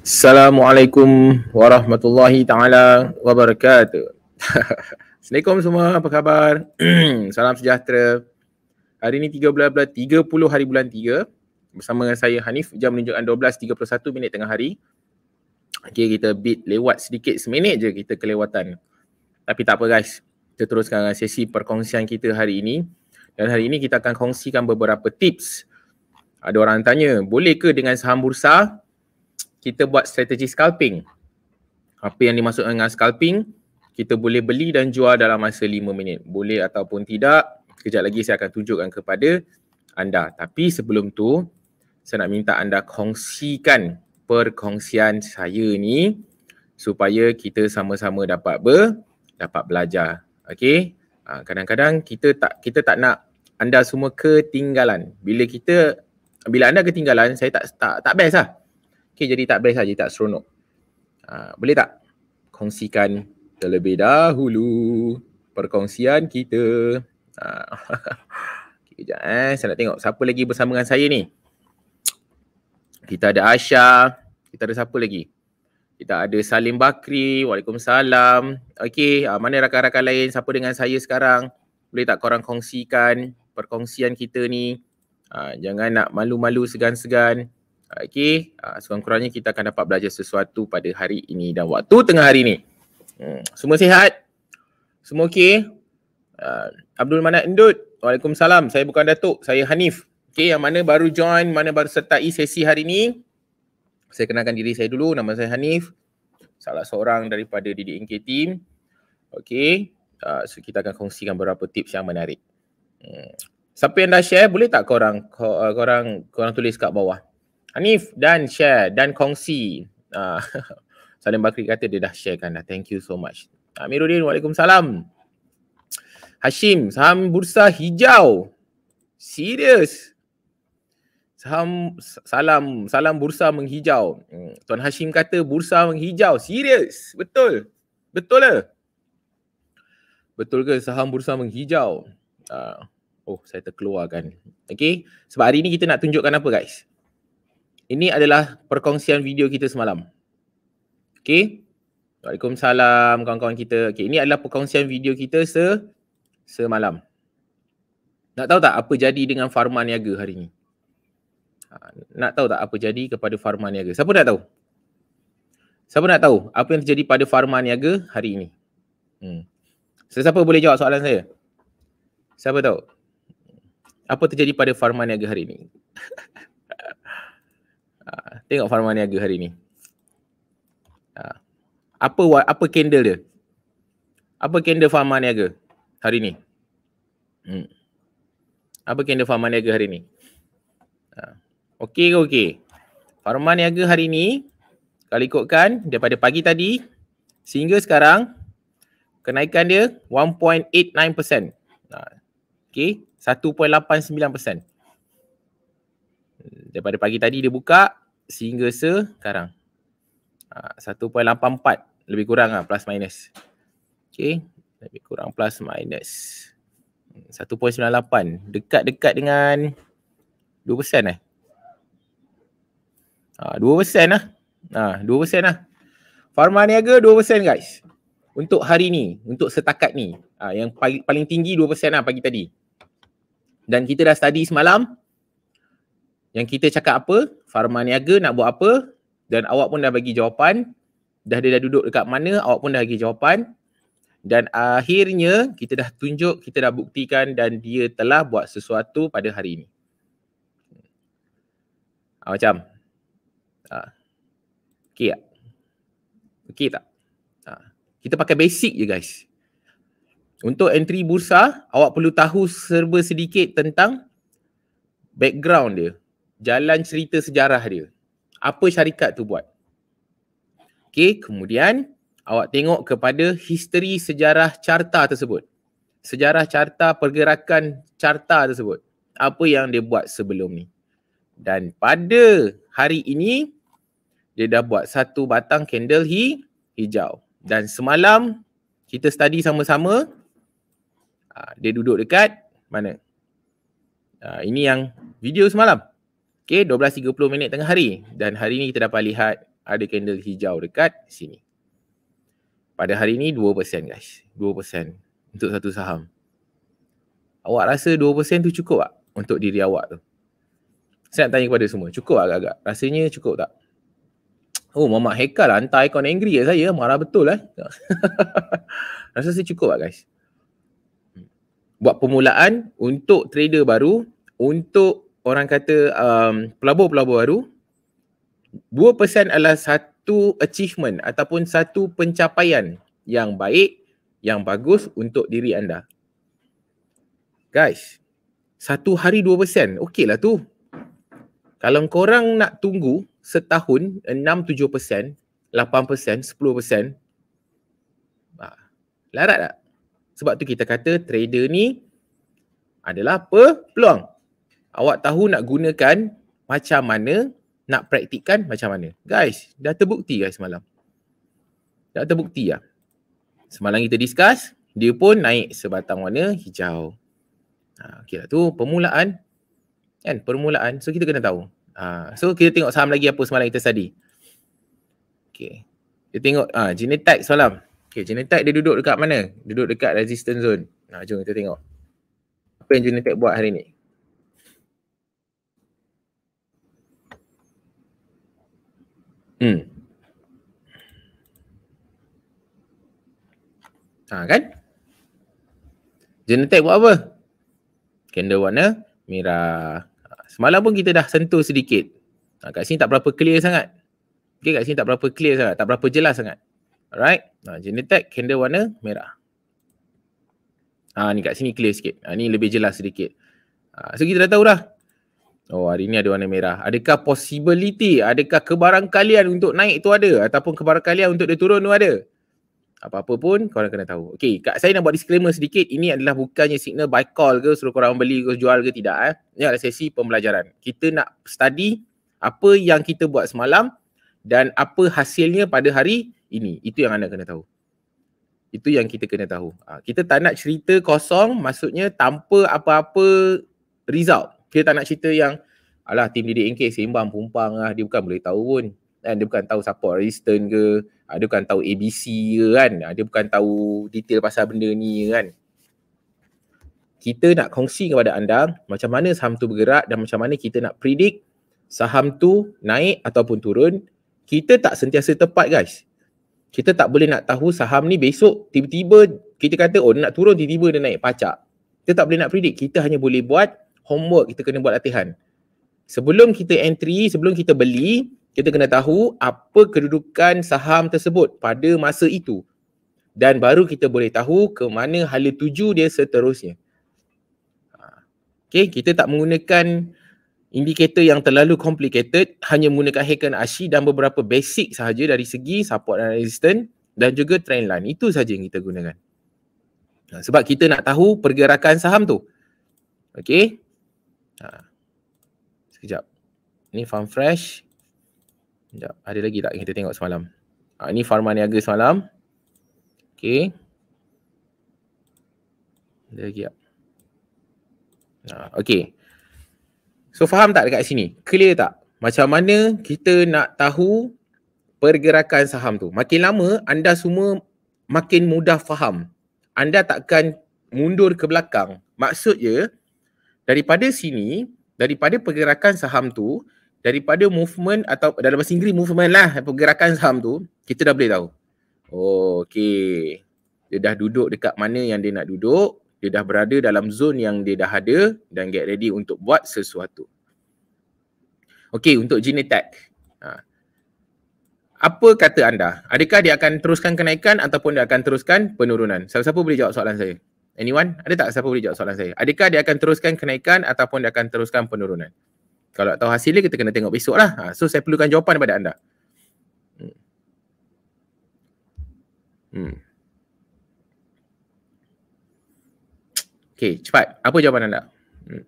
Assalamualaikum warahmatullahi taala wabarakatuh. Assalamualaikum semua, apa khabar? Salam sejahtera. Hari ini 13 30 hari bulan 3 bersama dengan saya Hanif jam menunjukkan 12.31 minit tengah hari. Okey, kita bit lewat sedikit seminit je kita kelewatan. Tapi tak apa guys. Kita teruskan dengan sesi perkongsian kita hari ini. Dan hari ini kita akan kongsikan beberapa tips. Ada orang tanya, boleh ke dengan saham bursa kita buat strategi scalping. Apa yang dimaksudkan dengan scalping? Kita boleh beli dan jual dalam masa lima minit. Boleh ataupun tidak, kejap lagi saya akan tunjukkan kepada anda. Tapi sebelum tu, saya nak minta anda kongsikan perkongsian saya ni supaya kita sama-sama dapat ber, dapat belajar. Okey? Ha, kadang-kadang kita tak kita tak nak anda semua ketinggalan. Bila kita bila anda ketinggalan, saya tak tak tak best lah okay, jadi tak best saja, lah, tak seronok. Uh, boleh tak kongsikan terlebih dahulu perkongsian kita. Ha. Uh, okay, kejap eh, saya nak tengok siapa lagi bersama dengan saya ni. Kita ada Aisha, kita ada siapa lagi? Kita ada Salim Bakri, Waalaikumsalam. Okey, uh, mana rakan-rakan lain siapa dengan saya sekarang? Boleh tak korang kongsikan perkongsian kita ni? Uh, jangan nak malu-malu segan-segan. Okey, ah, sekurang-kurangnya kita akan dapat belajar sesuatu pada hari ini dan waktu tengah hari ini. Hmm. Semua sihat? Semua okey? Uh, Abdul Manat Endut, Waalaikumsalam. Saya bukan Datuk, saya Hanif. Okay, yang mana baru join, mana baru sertai sesi hari ini, saya kenalkan diri saya dulu. Nama saya Hanif. Salah seorang daripada DDNK Team. Okay, uh, ah, so kita akan kongsikan beberapa tips yang menarik. Hmm. Siapa yang dah share, boleh tak korang, korang, korang tulis kat bawah? Hanif dan share dan kongsi. Uh, Salim Bakri kata dia dah sharekan dah. Thank you so much. Ah, Amiruddin, Waalaikumsalam. Hashim, saham bursa hijau. Serius. Saham, salam, salam bursa menghijau. Hmm, Tuan Hashim kata bursa menghijau. Serius. Betul. Betul lah. Betul ke saham bursa menghijau? Uh, oh, saya terkeluarkan. Okay. Sebab hari ni kita nak tunjukkan apa guys? ini adalah perkongsian video kita semalam. Okay. Waalaikumsalam kawan-kawan kita. Okay, ini adalah perkongsian video kita se semalam. Nak tahu tak apa jadi dengan Farman Niaga hari ni? Ha, nak tahu tak apa jadi kepada Farman Niaga? Siapa nak tahu? Siapa nak tahu apa yang terjadi pada Farman Niaga hari ini? Hmm. Siapa boleh jawab soalan saya? Siapa tahu? Apa terjadi pada Farman Niaga hari ini? Ah, tengok farma niaga hari ni. Uh, apa apa candle dia? Apa candle farma niaga hari ni? Hmm. Apa candle farma niaga hari ni? Uh, okey ke okey? Farma niaga hari ni, kalau ikutkan daripada pagi tadi sehingga sekarang, kenaikan dia 1.89%. Uh, okey, 1.89%. Hmm, daripada pagi tadi dia buka, sehingga sekarang. Ha, uh, 1.84 lebih kurang lah plus minus. Okay. Lebih kurang plus minus. 1.98. Hmm, dekat-dekat dengan 2% eh. Ha, uh, 2% lah. Ha, uh, 2% lah. Farma niaga 2% guys. Untuk hari ni. Untuk setakat ni. Uh, yang paling, paling tinggi 2% lah pagi tadi. Dan kita dah study semalam. Yang kita cakap apa, farma niaga nak buat apa dan awak pun dah bagi jawapan. Dah dia dah duduk dekat mana, awak pun dah bagi jawapan. Dan akhirnya kita dah tunjuk, kita dah buktikan dan dia telah buat sesuatu pada hari ini. Ah, macam. Ah, okay tak? Okay tak? Ah, kita pakai basic je guys. Untuk entry bursa, awak perlu tahu serba sedikit tentang background dia jalan cerita sejarah dia. Apa syarikat tu buat? Okay, kemudian awak tengok kepada history sejarah carta tersebut. Sejarah carta, pergerakan carta tersebut. Apa yang dia buat sebelum ni. Dan pada hari ini, dia dah buat satu batang candle hi, hijau. Dan semalam, kita study sama-sama, ah, dia duduk dekat mana? Ah, ini yang video semalam. Okay, 12.30 minit tengah hari. Dan hari ini kita dapat lihat ada candle hijau dekat sini. Pada hari ini 2% guys. 2% untuk satu saham. Awak rasa 2% tu cukup tak untuk diri awak tu? Saya nak tanya kepada semua. Cukup tak agak-agak? Rasanya cukup tak? Oh, Mama hekal, lah hantar ikon angry kat saya. Marah betul lah. Rasa saya cukup tak guys? Hmm. Buat permulaan untuk trader baru, untuk orang kata um, pelabur-pelabur baru 2% adalah satu achievement ataupun satu pencapaian yang baik, yang bagus untuk diri anda. Guys, satu hari 2%, okey lah tu. Kalau korang nak tunggu setahun 6-7%, 8%, 10%, 10% larat tak? Sebab tu kita kata trader ni adalah peluang awak tahu nak gunakan macam mana, nak praktikkan macam mana. Guys, dah terbukti guys semalam. Dah terbukti lah. Semalam kita discuss, dia pun naik sebatang warna hijau. Ha, okay lah tu permulaan. Kan, permulaan. So kita kena tahu. Ha, so kita tengok saham lagi apa semalam kita study. Okay. Kita tengok ha, genetik semalam. Okay, genetik dia duduk dekat mana? Duduk dekat resistance zone. Ha, jom kita tengok. Apa yang genetik buat hari ni? Hmm. Ha kan? Genetik buat apa? Candle warna merah. Ha, semalam pun kita dah sentuh sedikit. Ha, kat sini tak berapa clear sangat. Okay, kat sini tak berapa clear sangat. Tak berapa jelas sangat. Alright. Ha, genetik, candle warna merah. Ha, ni kat sini clear sikit. Ha, ni lebih jelas sedikit. Ha, so, kita dah tahu dah. Oh hari ni ada warna merah. Adakah possibility, adakah kebarangkalian untuk naik tu ada ataupun kebarangkalian untuk dia turun tu ada? Apa-apa pun korang kena tahu. Okay, kak, saya nak buat disclaimer sedikit. Ini adalah bukannya signal buy call ke suruh korang beli ke jual ke tidak. Eh. Ini adalah sesi pembelajaran. Kita nak study apa yang kita buat semalam dan apa hasilnya pada hari ini. Itu yang anda kena tahu. Itu yang kita kena tahu. Ha, kita tak nak cerita kosong maksudnya tanpa apa-apa result kita tak nak cerita yang alah tim didik NK sembang pumpang lah dia bukan boleh tahu pun kan dia bukan tahu support resistant ke ah, dia bukan tahu ABC ke kan ah, dia bukan tahu detail pasal benda ni kan kita nak kongsi kepada anda macam mana saham tu bergerak dan macam mana kita nak predict saham tu naik ataupun turun kita tak sentiasa tepat guys kita tak boleh nak tahu saham ni besok tiba-tiba kita kata oh nak turun tiba-tiba dia naik pacak kita tak boleh nak predict kita hanya boleh buat homework kita kena buat latihan sebelum kita entry sebelum kita beli kita kena tahu apa kedudukan saham tersebut pada masa itu dan baru kita boleh tahu ke mana hala tuju dia seterusnya ha. Okay, kita tak menggunakan indikator yang terlalu complicated hanya menggunakan Haken Ashi dan beberapa basic sahaja dari segi support dan resistance dan juga trend line. Itu sahaja yang kita gunakan. Ha, sebab kita nak tahu pergerakan saham tu. Okay, Ha. Sekejap. Ni farm fresh. Sekejap. Ada lagi tak kita tengok semalam? Ha, ni farma niaga semalam. Okay. Ada lagi tak? Ha, okay. So faham tak dekat sini? Clear tak? Macam mana kita nak tahu pergerakan saham tu? Makin lama anda semua makin mudah faham. Anda takkan mundur ke belakang. Maksudnya, daripada sini daripada pergerakan saham tu daripada movement atau dalam bahasa Inggeris movement lah pergerakan saham tu kita dah boleh tahu oh, okey dia dah duduk dekat mana yang dia nak duduk dia dah berada dalam zon yang dia dah ada dan get ready untuk buat sesuatu Okay, untuk Genetech ha. apa kata anda adakah dia akan teruskan kenaikan ataupun dia akan teruskan penurunan siapa-siapa boleh jawab soalan saya Anyone? Ada tak siapa boleh jawab soalan saya? Adakah dia akan teruskan kenaikan ataupun dia akan teruskan penurunan? Kalau tahu hasilnya kita kena tengok besok lah. Ha, so saya perlukan jawapan daripada anda. Hmm. hmm. Okay cepat. Apa jawapan anda? Hmm.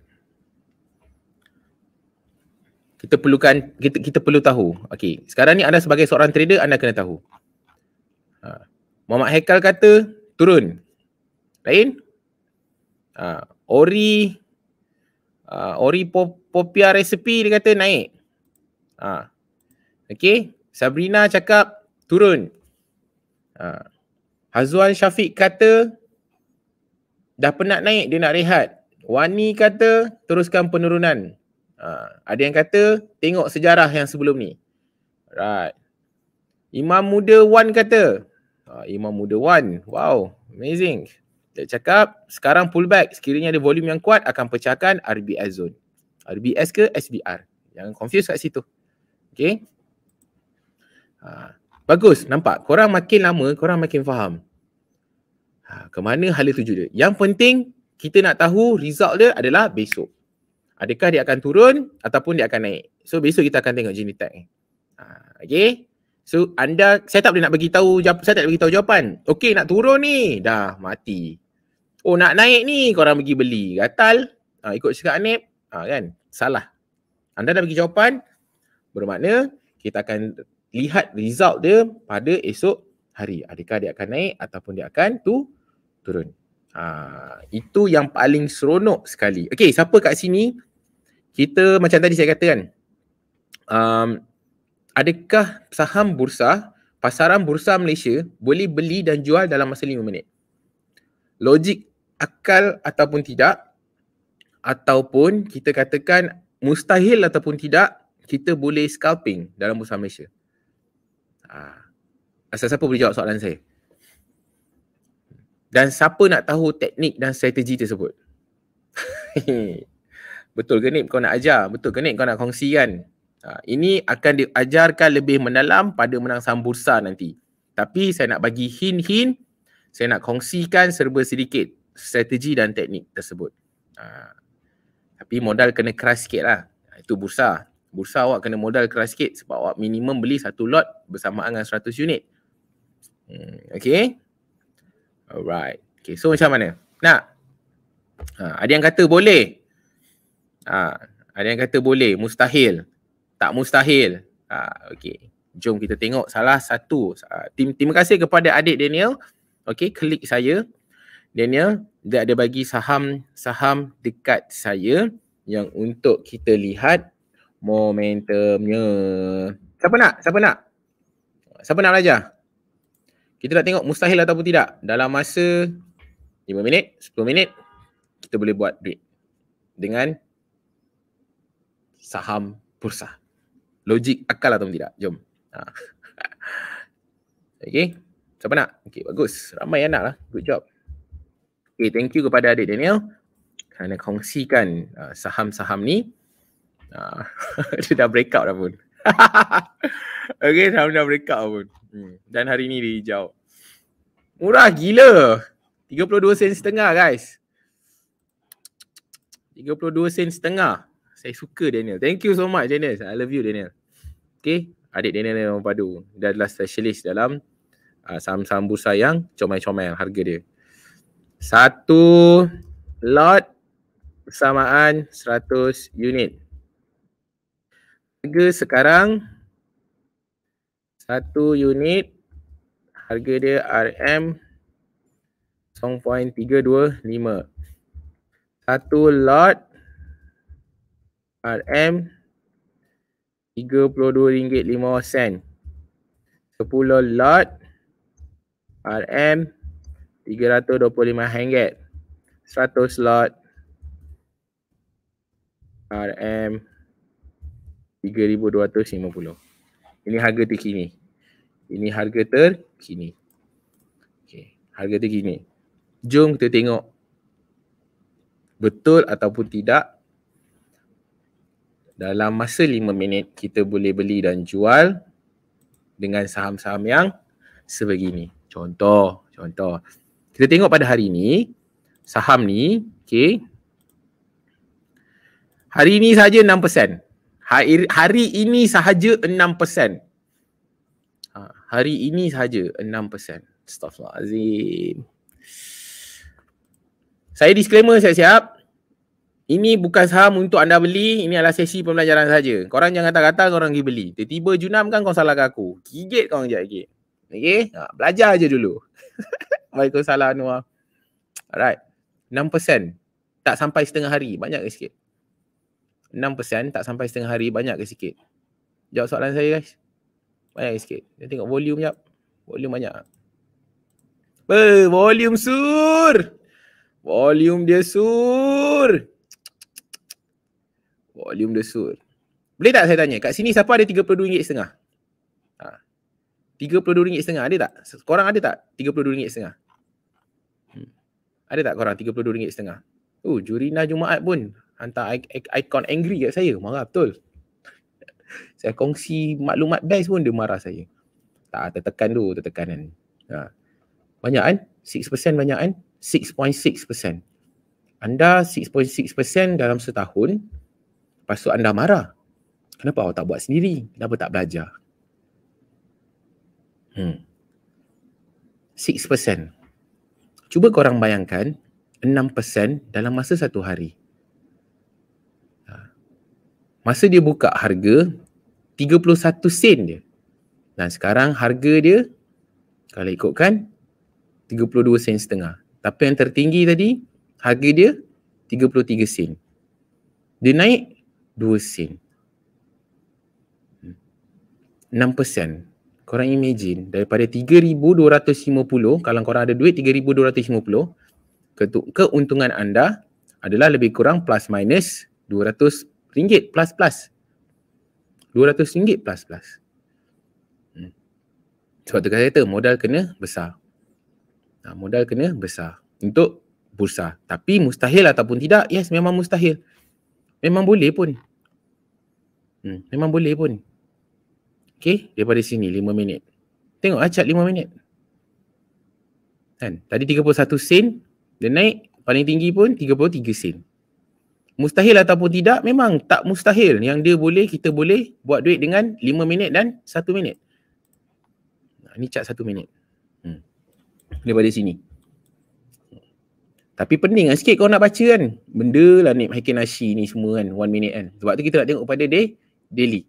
kita perlukan kita kita perlu tahu. Okay. sekarang ni anda sebagai seorang trader anda kena tahu. Ha. Muhammad Haikal kata turun. Lain, Uh, Ori uh, Ori Pop- Popia Recipe dia kata naik. Uh, ah, okay. Sabrina cakap turun. Uh, Hazwan Syafiq kata dah penat naik dia nak rehat. Wani kata teruskan penurunan. Uh, ada yang kata tengok sejarah yang sebelum ni. Right. Imam Muda Wan kata. Uh, Imam Muda Wan. Wow. Amazing. Dia cakap sekarang pullback sekiranya ada volume yang kuat akan pecahkan RBS zone. RBS ke SBR? Jangan confuse kat situ. Okay. Ha. Bagus. Nampak? Korang makin lama, korang makin faham. Ha. Kemana hal tuju dia? Yang penting kita nak tahu result dia adalah besok. Adakah dia akan turun ataupun dia akan naik. So besok kita akan tengok jenis ni. Ha. Okay. So anda saya tak boleh nak bagi tahu saya tak bagi tahu jawapan. Okey nak turun ni dah mati. Oh nak naik ni kau orang pergi beli. Gatal. Ha, ikut cakap Anip. Ha, kan? Salah. Anda dah bagi jawapan bermakna kita akan lihat result dia pada esok hari. Adakah dia akan naik ataupun dia akan tu turun. Ha, itu yang paling seronok sekali. Okey siapa kat sini kita macam tadi saya kata kan um, adakah saham bursa, pasaran bursa Malaysia boleh beli dan jual dalam masa lima minit? Logik akal ataupun tidak ataupun kita katakan mustahil ataupun tidak kita boleh scalping dalam bursa Malaysia. Ha. Asal siapa boleh jawab soalan saya? Dan siapa nak tahu teknik dan strategi tersebut? Betul ke ni kau nak ajar? Betul ke ni kau nak kongsi kan? Ha, ini akan diajarkan lebih mendalam pada menangsam bursa nanti. Tapi saya nak bagi hin-hin, saya nak kongsikan serba sedikit strategi dan teknik tersebut. Ha. Tapi modal kena keras sikit lah. Ha, itu bursa. Bursa awak kena modal keras sikit sebab awak minimum beli satu lot bersamaan dengan 100 unit. Hmm, okay. Alright. Okay, so macam mana? Nak? Ha, ada yang kata boleh. Ha, ada yang kata boleh, mustahil tak mustahil. Ha, okay. Jom kita tengok salah satu. Ha, tim, terima kasih kepada adik Daniel. Okay, klik saya. Daniel, dia ada bagi saham-saham dekat saya yang untuk kita lihat momentumnya. Siapa nak? Siapa nak? Siapa nak belajar? Kita nak tengok mustahil ataupun tidak. Dalam masa 5 minit, 10 minit, kita boleh buat duit dengan saham bursa logik akal atau tidak. Jom. Ha. Okay. Siapa nak? Okay, bagus. Ramai yang nak lah. Good job. Okay, thank you kepada adik Daniel kerana kongsikan uh, saham-saham ni. Uh, dia dah breakout dah pun. okay, saham dah breakout pun. Hmm. Dan hari ni dia hijau. Murah gila. 32 sen setengah guys. 32 sen setengah. Saya suka Daniel. Thank you so much Daniel. I love you Daniel. Okay. Adik Daniel yang padu. Dia adalah specialist dalam uh, saham-saham bursa yang comel-comel harga dia. Satu lot persamaan 100 unit. Harga sekarang satu unit harga dia RM 0.325. Satu lot RM 325 sen, sepuluh lot RM 325 100 lot RM RM3250 Ini harga terkini Ini harga terkini okay. Harga terkini Jom kita tengok Betul ataupun tidak dalam masa lima minit kita boleh beli dan jual dengan saham-saham yang sebegini. Contoh, contoh. Kita tengok pada hari ini, saham ni, okay. Hari ini sahaja 6%. Hari, hari ini sahaja enam 6%. Ha, hari ini sahaja enam 6%. Astaghfirullahaladzim. Saya disclaimer siap-siap. Ini bukan saham untuk anda beli. Ini adalah sesi pembelajaran saja. Korang jangan kata-kata korang pergi beli. Tiba-tiba Junam kan Korang salahkan aku. Gigit korang sekejap lagi. Okay? Ha, belajar aja dulu. Waalaikumsalam Anwar. Alright. 6% tak sampai setengah hari. Banyak ke sikit? 6% tak sampai setengah hari. Banyak ke sikit? Jawab soalan saya guys. Banyak ke sikit? Kita tengok volume sekejap. Volume banyak. Ber, volume sur. Volume dia sur. Volume the suit. Boleh tak saya tanya? Kat sini siapa ada RM32.5? Ha. RM32.5 ada tak? Korang ada tak RM32.5? Hmm. Ada tak korang RM32.5? Oh, uh, Jurina Jumaat pun hantar I- ikon angry kat saya. Marah betul. saya kongsi maklumat best pun dia marah saya. Tak, ada tertekan tu, tertekan kan. Ha. Banyak kan? 6% banyak kan? 6.6%. Anda 6.6% dalam setahun Lepas tu anda marah. Kenapa awak tak buat sendiri? Kenapa tak belajar? Hmm. 6%. Cuba korang bayangkan 6% dalam masa satu hari. Ha. Masa dia buka harga 31 sen dia. Dan sekarang harga dia kalau ikutkan 32 sen setengah. Tapi yang tertinggi tadi harga dia 33 sen. Dia naik dua sen. enam persen. Korang imagine daripada puluh, kalau korang ada duit tiga ribu dua ratus lima puluh, keuntungan anda adalah lebih kurang plus minus dua ratus ringgit plus plus. dua ratus ringgit plus plus. Hmm. Sebab tu kata, kata modal kena besar. Ha, modal kena besar untuk bursa. Tapi mustahil ataupun tidak, yes memang mustahil. Memang boleh pun. Hmm. hmm, memang boleh pun. Okey, daripada sini 5 minit. Tengok acat 5 minit. Kan? Tadi 31 sen, dia naik paling tinggi pun 33 sen. Mustahil ataupun tidak, memang tak mustahil yang dia boleh, kita boleh buat duit dengan 5 minit dan 1 minit. Ini cat 1 minit. Hmm. Daripada sini. Tapi pening lah sikit kau nak baca kan. Benda lah ni Haikin Ashi ni semua kan. One minute kan. Sebab tu kita nak tengok pada day, daily.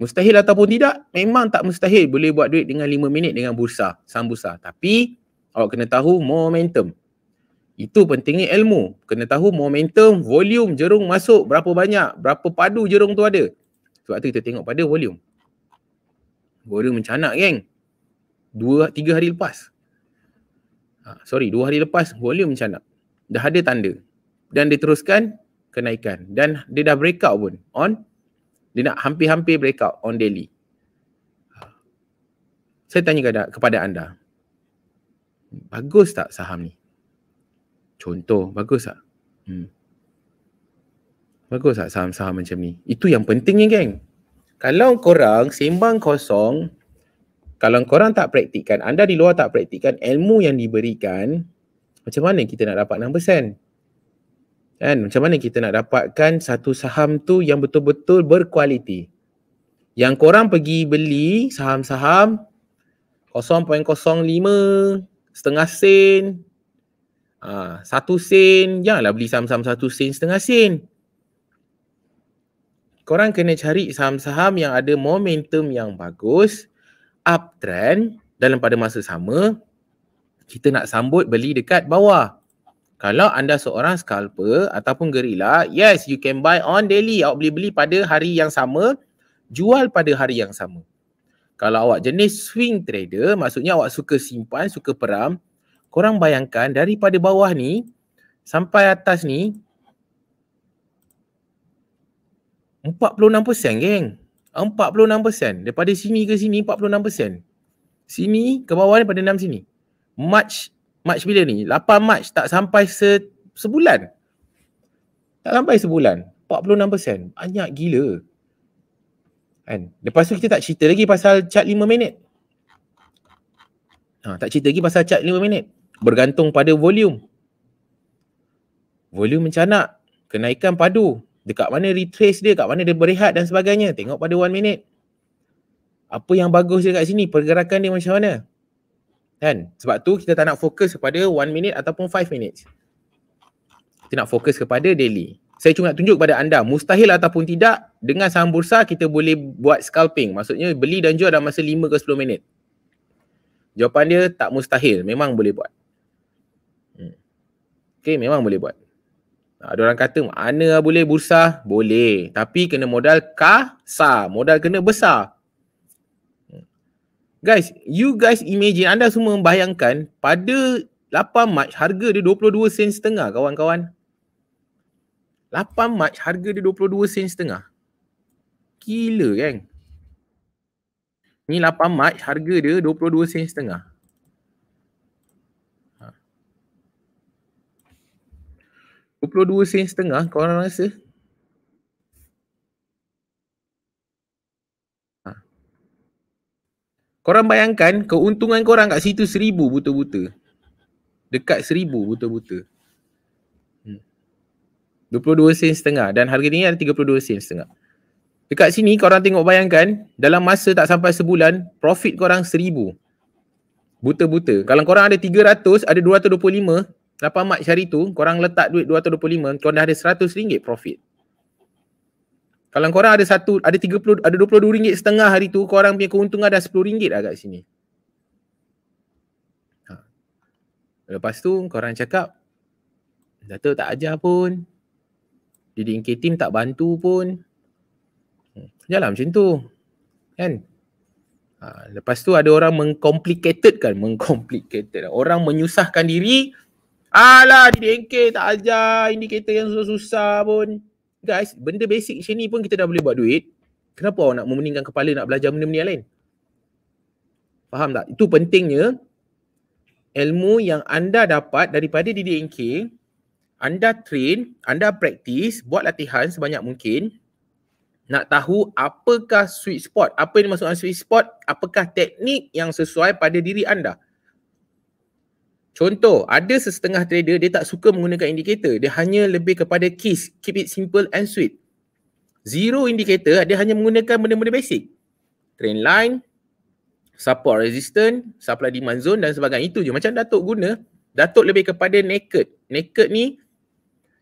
Mustahil ataupun tidak, memang tak mustahil boleh buat duit dengan lima minit dengan bursa, saham bursa. Tapi awak kena tahu momentum. Itu pentingnya ilmu. Kena tahu momentum, volume jerung masuk berapa banyak, berapa padu jerung tu ada. Sebab tu kita tengok pada volume. Volume mencanak geng. Dua, tiga hari lepas. Ha, sorry, dua hari lepas volume mencanak dah ada tanda dan dia teruskan kenaikan dan dia dah breakout pun on dia nak hampir-hampir breakout on daily saya tanya kepada, kepada anda bagus tak saham ni contoh bagus tak hmm. bagus tak saham-saham macam ni itu yang pentingnya geng kalau korang sembang kosong kalau korang tak praktikkan anda di luar tak praktikkan ilmu yang diberikan macam mana kita nak dapat 6%? Kan? Macam mana kita nak dapatkan satu saham tu yang betul-betul berkualiti? Yang korang pergi beli saham-saham 0.05, setengah sen, ha, satu sen, janganlah beli saham-saham satu sen, setengah sen. Korang kena cari saham-saham yang ada momentum yang bagus, uptrend dalam pada masa sama kita nak sambut beli dekat bawah. Kalau anda seorang scalper ataupun gerila, yes, you can buy on daily. Awak boleh beli pada hari yang sama, jual pada hari yang sama. Kalau awak jenis swing trader, maksudnya awak suka simpan, suka peram, korang bayangkan daripada bawah ni sampai atas ni, 46% geng. 46% daripada sini ke sini 46%. Sini ke bawah ni pada 6 sini 46%. March March bila ni? 8 March tak sampai se, sebulan. Tak sampai sebulan. 46%. Banyak gila. And, Lepas tu kita tak cerita lagi pasal cat 5 minit. Ha, tak cerita lagi pasal cat 5 minit. Bergantung pada volume. Volume macam nak. Kenaikan padu. Dekat mana retrace dia, dekat mana dia berehat dan sebagainya. Tengok pada 1 minit. Apa yang bagus dia kat sini? Pergerakan dia macam mana? kan sebab tu kita tak nak fokus kepada one minute ataupun five minutes, kita nak fokus kepada daily saya cuma nak tunjuk kepada anda mustahil ataupun tidak dengan saham bursa kita boleh buat scalping maksudnya beli dan jual dalam masa lima ke sepuluh minit jawapan dia tak mustahil memang boleh buat hmm. Okay, memang boleh buat. Ada ha, orang kata, mana boleh bursa? Boleh. Tapi kena modal kasar. Modal kena besar. Guys, you guys imagine anda semua membayangkan pada 8 Mac harga dia 22 sen setengah kawan-kawan. 8 Mac harga dia 22 sen setengah. Gila kan? Ni 8 Mac harga dia 22 sen setengah. Ha. 22 sen setengah kawan rasa Korang bayangkan keuntungan korang kat situ seribu buta-buta. Dekat seribu buta-buta. Hmm. 22 sen setengah dan harga tinggi ada 32 sen setengah. Dekat sini korang tengok bayangkan dalam masa tak sampai sebulan profit korang seribu. Buta-buta. Kalau korang ada 300, ada 225, 8 mat syari tu, korang letak duit 225, korang dah ada 100 ringgit profit. Kalau korang ada satu, ada tiga puluh, ada dua 22 ringgit setengah hari tu, korang punya keuntungan dah sepuluh ringgit lah kat sini. Ha. Lepas tu korang cakap, Dato' tak ajar pun. Jadi NK team tak bantu pun. Jalan hmm. macam tu. Kan? Ha. lepas tu ada orang mengkomplikated kan? Mengkomplikated. Orang menyusahkan diri. Alah, di NK tak ajar. Indikator yang susah-susah pun guys, benda basic macam ni pun kita dah boleh buat duit, kenapa awak nak memeningkan kepala nak belajar benda-benda yang lain? Faham tak? Itu pentingnya ilmu yang anda dapat daripada DDNK, anda train, anda praktis, buat latihan sebanyak mungkin, nak tahu apakah sweet spot, apa yang dimaksudkan sweet spot, apakah teknik yang sesuai pada diri anda. Contoh, ada sesetengah trader dia tak suka menggunakan indikator. Dia hanya lebih kepada case. Keep it simple and sweet. Zero indikator, dia hanya menggunakan benda-benda basic. Trend line, support resistance, supply demand zone dan sebagainya. Itu je. Macam Datuk guna, Datuk lebih kepada naked. Naked ni,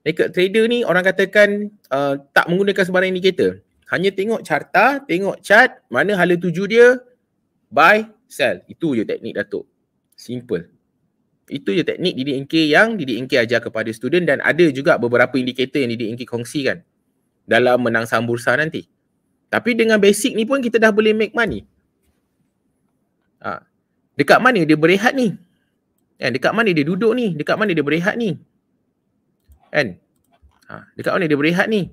naked trader ni orang katakan uh, tak menggunakan sebarang indikator. Hanya tengok carta, tengok chart, mana hala tuju dia, buy, sell. Itu je teknik Datuk. Simple. Itu je teknik DDNK yang DDNK ajar kepada student dan ada juga beberapa indikator yang DDNK kongsikan dalam menang saham bursa nanti. Tapi dengan basic ni pun kita dah boleh make money. Ha. Dekat mana dia berehat ni? Eh Dekat mana dia duduk ni? Dekat mana dia berehat ni? Kan? Ha. Dekat mana dia berehat ni?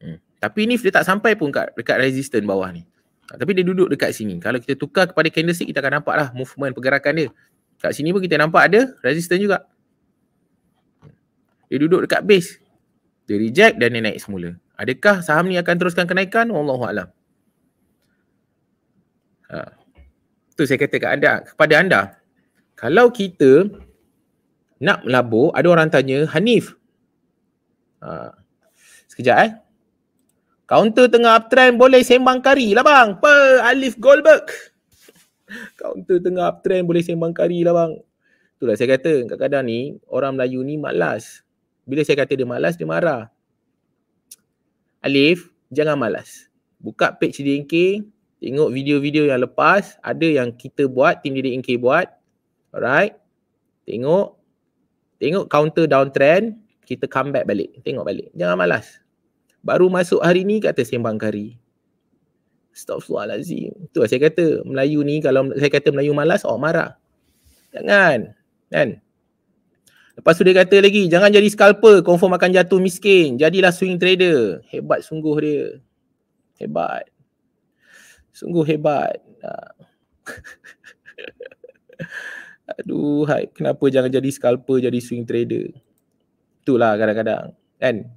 Hmm. Tapi ni dia tak sampai pun kat, dekat resistance bawah ni. Ah, tapi dia duduk dekat sini. Kalau kita tukar kepada candlestick, kita akan nampak lah movement pergerakan dia. Kat sini pun kita nampak ada resistance juga. Dia duduk dekat base. Dia reject dan dia naik semula. Adakah saham ni akan teruskan kenaikan? Wallahualam. Ha. Tu saya kata kat anda, kepada anda. Kalau kita nak melabur, ada orang tanya, Hanif. Ha. Sekejap eh. Counter tengah uptrend boleh sembang kari lah bang. Per Alif Goldberg. Counter tengah uptrend boleh sembang kari lah bang. Itulah saya kata kadang-kadang ni orang Melayu ni malas. Bila saya kata dia malas dia marah. Alif jangan malas. Buka page DNK. Tengok video-video yang lepas. Ada yang kita buat. Tim DNK buat. Alright. Tengok. Tengok counter downtrend. Kita comeback balik. Tengok balik. Jangan malas. Baru masuk hari ni kata sembang kari. Astagfirullahalazim. Tu lah saya kata Melayu ni kalau saya kata Melayu malas oh marah. Jangan. Kan? Lepas tu dia kata lagi jangan jadi scalper confirm akan jatuh miskin. Jadilah swing trader. Hebat sungguh dia. Hebat. Sungguh hebat. Aduh, hai, kenapa jangan jadi scalper jadi swing trader? Itulah kadang-kadang. Kan?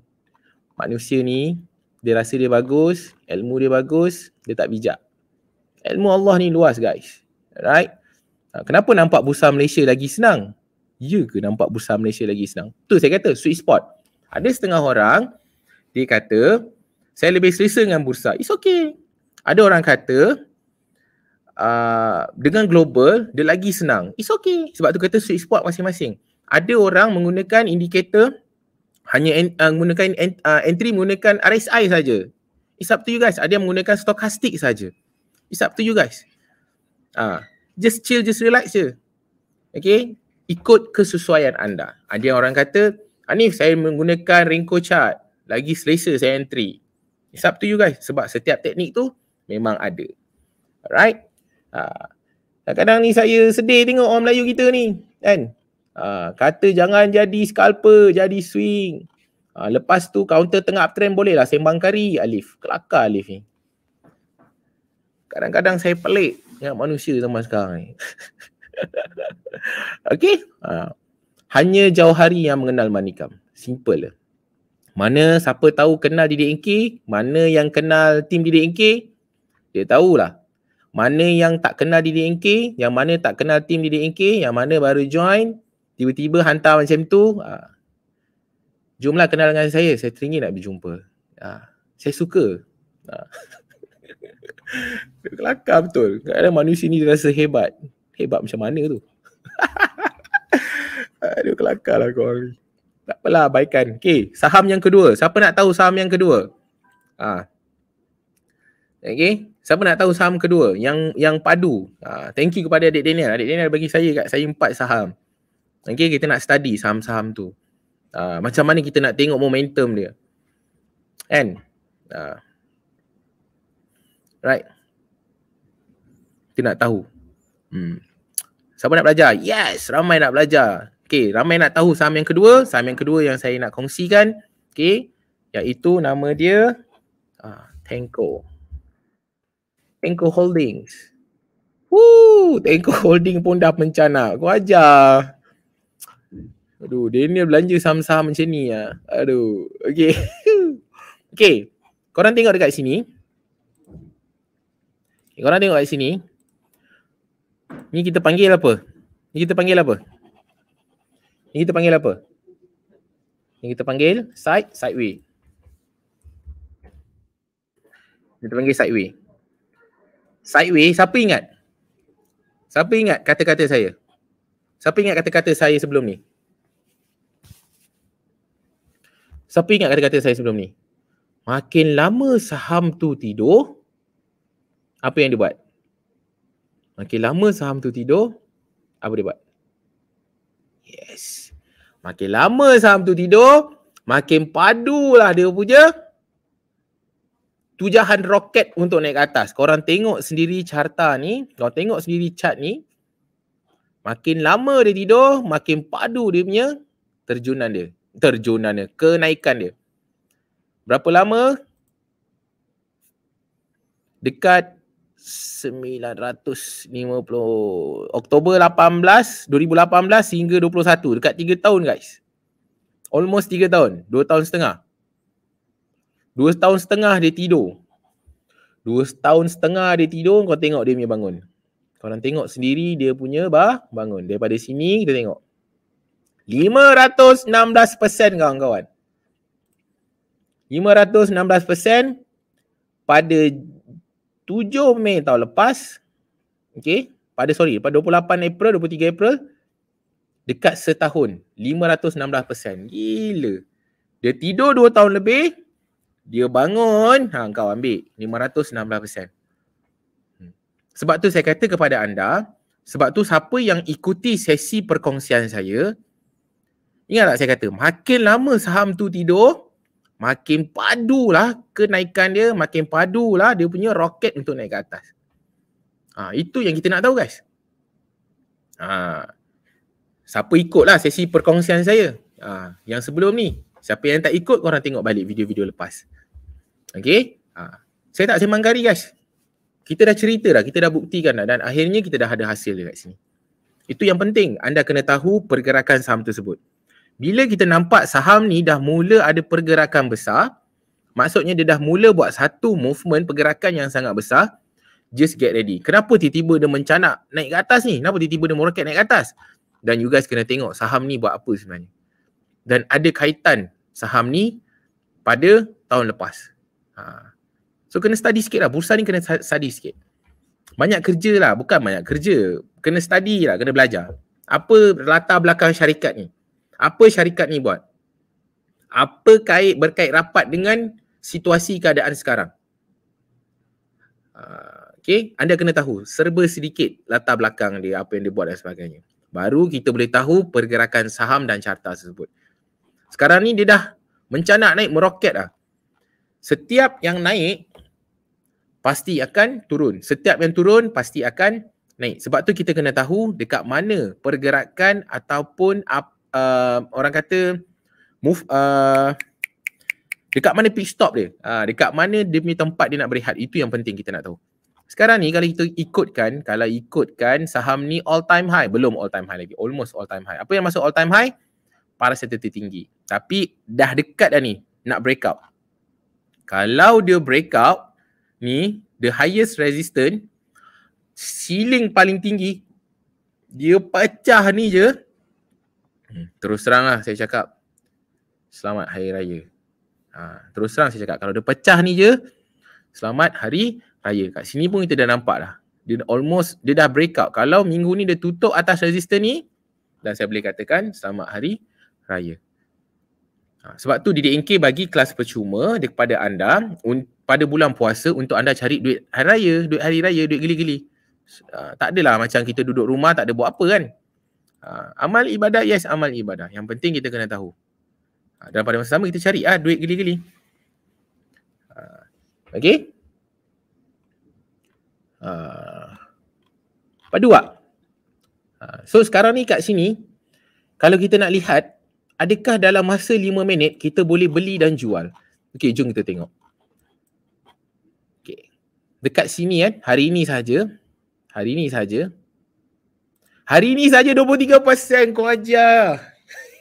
manusia ni dia rasa dia bagus, ilmu dia bagus, dia tak bijak. Ilmu Allah ni luas guys. Right? Ah, kenapa nampak bursa Malaysia lagi senang? Ya ke nampak bursa Malaysia lagi senang? Tu saya kata sweet spot. Ada setengah orang dia kata saya lebih selesa dengan bursa. It's okay. Ada orang kata uh, dengan global dia lagi senang. It's okay. Sebab tu kata sweet spot masing-masing. Ada orang menggunakan indikator hanya en, uh, menggunakan en, uh, entry menggunakan RSI saja. It's up to you guys. Ada yang menggunakan stokastik saja. It's up to you guys. Uh, just chill, just relax je. Okay? Ikut kesesuaian anda. Ada yang orang kata, Anif saya menggunakan Renko chart. Lagi selesa saya entry. It's up to you guys. Sebab setiap teknik tu memang ada. Alright? Uh, kadang-kadang ni saya sedih tengok orang Melayu kita ni. Kan? Ha, kata jangan jadi scalper, jadi swing. Uh, lepas tu counter tengah uptrend bolehlah sembang kari Alif. Kelakar Alif ni. Kadang-kadang saya pelik dengan manusia zaman sekarang ni. okay. Uh, ha. hanya jauh hari yang mengenal manikam. Simple lah. Mana siapa tahu kenal DDNK, mana yang kenal tim DDNK, dia tahulah. Mana yang tak kenal DDNK, yang mana tak kenal tim DDNK, yang mana baru join, Tiba-tiba hantar macam tu uh, Jomlah kenal dengan saya Saya teringin nak berjumpa uh, Saya suka uh. Kelakar betul Kadang-kadang manusia ni dia rasa hebat Hebat macam mana tu Aduh kelakar lah korang ni Tak apalah baikkan Okay saham yang kedua Siapa nak tahu saham yang kedua Ah, Okay. Siapa nak tahu saham kedua? Yang yang padu. Uh, thank you kepada adik Daniel. Adik Daniel bagi saya kat saya empat saham. Okay, kita nak study saham-saham tu. Uh, macam mana kita nak tengok momentum dia. Kan? Uh, right? Kita nak tahu. Hmm. Siapa nak belajar? Yes, ramai nak belajar. Okay, ramai nak tahu saham yang kedua. Saham yang kedua yang saya nak kongsikan. Okay, iaitu nama dia uh, Tenko. Tenko Holdings. Woo, Tenko Holding pun dah mencana. Aku ajar. Aduh, Daniel belanja saham-saham macam ni ah. Aduh. Okey. Okey. Korang tengok dekat sini. Okay, korang tengok dekat sini. Ni kita panggil apa? Ni kita panggil apa? Ni kita panggil apa? Ni kita panggil side side sideway. Kita panggil side way. Side way, siapa ingat? Siapa ingat kata-kata saya? Siapa ingat kata-kata saya sebelum ni? Siapa ingat kata-kata saya sebelum ni? Makin lama saham tu tidur, apa yang dia buat? Makin lama saham tu tidur, apa dia buat? Yes. Makin lama saham tu tidur, makin padu lah dia punya tujahan roket untuk naik ke atas. Korang tengok sendiri carta ni, kau tengok sendiri chart ni, makin lama dia tidur, makin padu dia punya terjunan dia terjunannya, kenaikan dia. Berapa lama? Dekat 950 Oktober 18 2018 hingga 21 dekat 3 tahun guys. Almost 3 tahun, 2 tahun setengah. 2 tahun setengah dia tidur. 2 tahun setengah dia tidur kau tengok dia punya bangun. Kau orang tengok sendiri dia punya bah bangun. Daripada sini kita tengok. 516% kawan-kawan. 516% pada 7 Mei tahun lepas. Okay. Pada sorry, pada 28 April, 23 April. Dekat setahun. 516%. Gila. Dia tidur 2 tahun lebih. Dia bangun. Ha, kau ambil. 516%. Hmm. Sebab tu saya kata kepada anda. Sebab tu siapa yang ikuti sesi perkongsian saya. Ingat tak saya kata, makin lama saham tu tidur, makin padulah kenaikan dia, makin padulah dia punya roket untuk naik ke atas. Ha, itu yang kita nak tahu guys. Ha, siapa ikutlah sesi perkongsian saya ha, yang sebelum ni. Siapa yang tak ikut, korang tengok balik video-video lepas. Okay? Ha, saya tak semanggari, guys. Kita dah cerita dah, kita dah buktikan dah dan akhirnya kita dah ada hasil dekat sini. Itu yang penting, anda kena tahu pergerakan saham tersebut bila kita nampak saham ni dah mula ada pergerakan besar, maksudnya dia dah mula buat satu movement pergerakan yang sangat besar, just get ready. Kenapa tiba-tiba dia mencanak naik ke atas ni? Kenapa tiba-tiba dia meroket naik ke atas? Dan you guys kena tengok saham ni buat apa sebenarnya. Dan ada kaitan saham ni pada tahun lepas. Ha. So kena study sikit lah. Bursa ni kena study sikit. Banyak kerja lah. Bukan banyak kerja. Kena study lah. Kena belajar. Apa latar belakang syarikat ni? apa syarikat ni buat apa kait berkait rapat dengan situasi keadaan sekarang ah, Okay, anda kena tahu serba sedikit latar belakang dia, apa yang dia buat dan sebagainya. Baru kita boleh tahu pergerakan saham dan carta tersebut. Sekarang ni dia dah mencanak naik meroket lah. Setiap yang naik, pasti akan turun. Setiap yang turun, pasti akan naik. Sebab tu kita kena tahu dekat mana pergerakan ataupun apa uh, orang kata move uh, dekat mana pit stop dia? Uh, dekat mana dia punya tempat dia nak berehat? Itu yang penting kita nak tahu. Sekarang ni kalau kita ikutkan, kalau ikutkan saham ni all time high, belum all time high lagi, almost all time high. Apa yang masuk all time high? Para seta tertinggi. Tapi dah dekat dah ni nak breakout. Kalau dia breakout ni the highest resistance ceiling paling tinggi dia pecah ni je Hmm. Terus terang lah saya cakap Selamat Hari Raya ha, Terus terang saya cakap kalau dia pecah ni je Selamat Hari Raya Kat sini pun kita dah nampak lah Dia almost, dia dah break out Kalau minggu ni dia tutup atas resistor ni Dan saya boleh katakan Selamat Hari Raya ha, Sebab tu DDNK bagi kelas percuma dia kepada anda un- Pada bulan puasa untuk anda cari duit Hari Raya Duit Hari Raya, duit gili-gili ha, Tak adalah macam kita duduk rumah tak ada buat apa kan Uh, amal ibadah, yes amal ibadah. Yang penting kita kena tahu. Uh, dan pada masa sama kita cari uh, duit geli-geli. Uh, ha, okay. Uh, padua. Uh, so sekarang ni kat sini, kalau kita nak lihat, adakah dalam masa lima minit kita boleh beli dan jual? Okay, jom kita tengok. Okay. Dekat sini kan, eh, hari ini saja, hari ini saja, Hari ini saja 23% kau aja.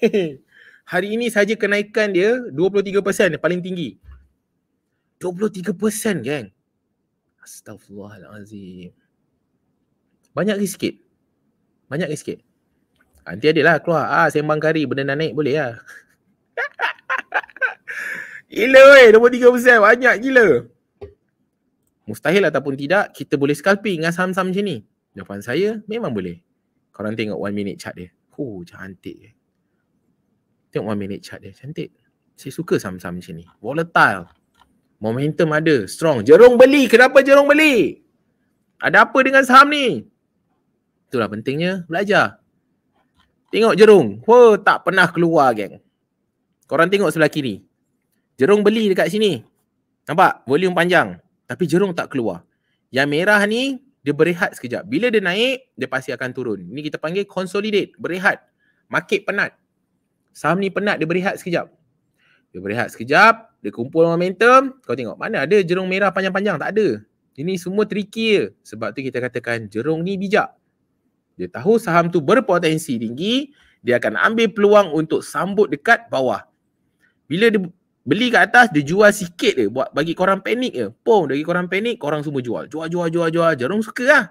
Hari ini saja kenaikan dia 23% paling tinggi. 23% geng. Astagfirullahalazim. Banyak lagi sikit. Banyak lagi sikit. Nanti ada lah keluar. Ah, sembang kari benda nak naik boleh lah. gila weh 23% banyak gila. Mustahil ataupun tidak kita boleh scalping dengan saham-saham macam ni. Jawapan saya memang boleh. Korang tengok one minute chat dia. Huh, cantik. Eh. Tengok one minute chat dia. Cantik. Saya suka saham-saham macam ni. Volatile. Momentum ada. Strong. Jerung beli. Kenapa jerung beli? Ada apa dengan saham ni? Itulah pentingnya. Belajar. Tengok jerung. Wah, tak pernah keluar, geng. Korang tengok sebelah kiri. Jerung beli dekat sini. Nampak? Volume panjang. Tapi jerung tak keluar. Yang merah ni, dia berehat sekejap. Bila dia naik, dia pasti akan turun. Ini kita panggil consolidate, berehat. Market penat. Saham ni penat, dia berehat sekejap. Dia berehat sekejap, dia kumpul momentum. Kau tengok, mana ada jerung merah panjang-panjang? Tak ada. Ini semua tricky Sebab tu kita katakan jerung ni bijak. Dia tahu saham tu berpotensi tinggi, dia akan ambil peluang untuk sambut dekat bawah. Bila dia Beli kat atas, dia jual sikit je. Buat bagi korang panik je. Pum, bagi korang panik, korang semua jual. Jual, jual, jual, jual. Jerung suka lah.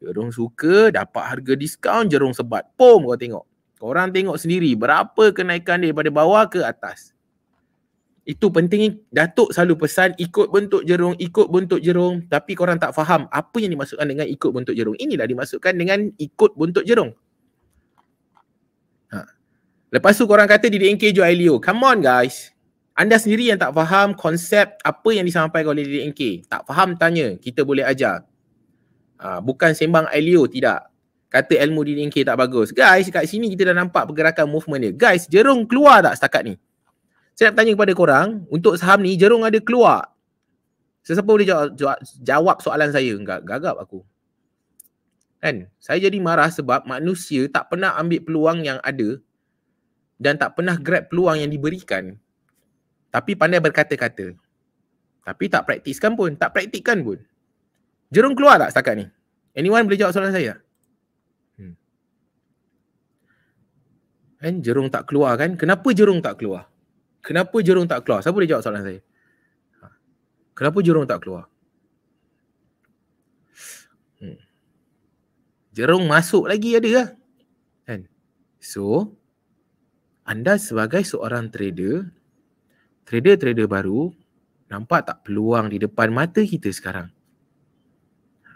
Jerung suka, dapat harga diskaun, jerung sebat. Pum, kau tengok. Korang tengok sendiri berapa kenaikan dia daripada bawah ke atas. Itu penting Datuk selalu pesan ikut bentuk jerung, ikut bentuk jerung. Tapi korang tak faham apa yang dimasukkan dengan ikut bentuk jerung. Inilah dimasukkan dengan ikut bentuk jerung. Ha. Lepas tu korang kata di DNK jual Elio. Come on guys. Anda sendiri yang tak faham konsep apa yang disampaikan oleh DNK. Tak faham, tanya. Kita boleh ajar. Ha, bukan sembang Elio, tidak. Kata ilmu DNK tak bagus. Guys, kat sini kita dah nampak pergerakan movement dia. Guys, jerung keluar tak setakat ni? Saya nak tanya kepada korang, untuk saham ni, jerung ada keluar. Sesiapa boleh jawab, jawab, jawab soalan saya? Enggak, gagap aku. Kan? Saya jadi marah sebab manusia tak pernah ambil peluang yang ada dan tak pernah grab peluang yang diberikan. Tapi pandai berkata-kata. Tapi tak praktiskan pun. Tak praktikkan pun. Jerung keluar tak setakat ni? Anyone boleh jawab soalan saya tak? Hmm. Kan jerum tak keluar kan? Kenapa jerung tak keluar? Kenapa jerung tak keluar? Siapa boleh jawab soalan saya? Ha. Kenapa jerung tak keluar? Hmm. Jerum masuk lagi ada lah. Kan? So, anda sebagai seorang trader, trader-trader baru nampak tak peluang di depan mata kita sekarang? Ha.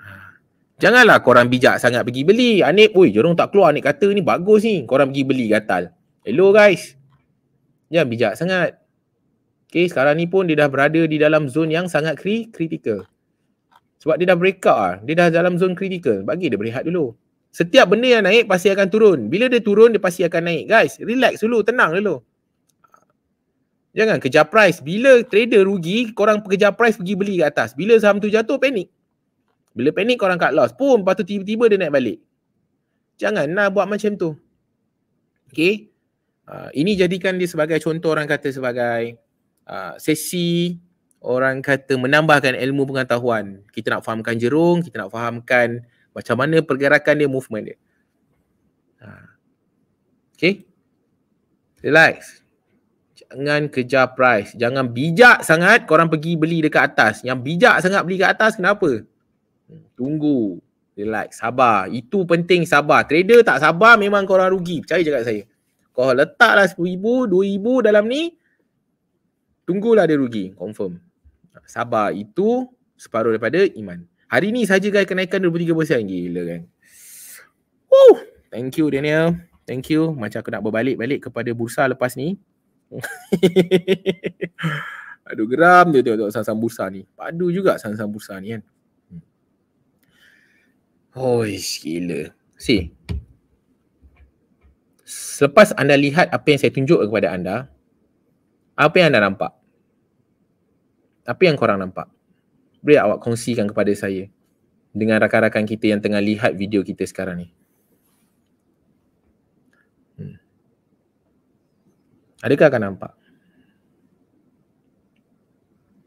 Janganlah korang bijak sangat pergi beli. Anik, woi, jorong tak keluar. Anik kata ni bagus ni. Korang pergi beli gatal. Hello guys. Jangan bijak sangat. Okay, sekarang ni pun dia dah berada di dalam zon yang sangat kritikal. Sebab dia dah break out lah. Dia dah dalam zon kritikal. Bagi dia berehat dulu. Setiap benda yang naik pasti akan turun. Bila dia turun, dia pasti akan naik. Guys, relax dulu. Tenang dulu. Jangan kejar price. Bila trader rugi, korang kejar price pergi beli ke atas. Bila saham tu jatuh, panik. Bila panik, korang cut loss pun. Lepas tu tiba-tiba dia naik balik. Jangan nak buat macam tu. Okay. Uh, ah, ini jadikan dia sebagai contoh orang kata sebagai uh, sesi orang kata menambahkan ilmu pengetahuan. Kita nak fahamkan jerung, kita nak fahamkan macam mana pergerakan dia, movement dia. Uh. Ah. Okay. Relax. Relax jangan kejar price. Jangan bijak sangat korang pergi beli dekat atas. Yang bijak sangat beli dekat atas kenapa? Hmm, tunggu. Relax. Sabar. Itu penting sabar. Trader tak sabar memang korang rugi. Percaya cakap saya. Kau letaklah RM10,000, RM2,000 dalam ni. Tunggulah dia rugi. Confirm. Sabar. Itu separuh daripada iman. Hari ni saja guys kenaikan 23%. Gila kan? Woo! Thank you Daniel. Thank you. Macam aku nak berbalik-balik kepada bursa lepas ni. Aduh geram dia tengok-tengok sang-sang bursa ni. Padu juga sang-sang bursa ni kan. Oh, gila. Si. Selepas anda lihat apa yang saya tunjuk kepada anda, apa yang anda nampak? Apa yang korang nampak? Boleh awak kongsikan kepada saya dengan rakan-rakan kita yang tengah lihat video kita sekarang ni. Adakah akan nampak?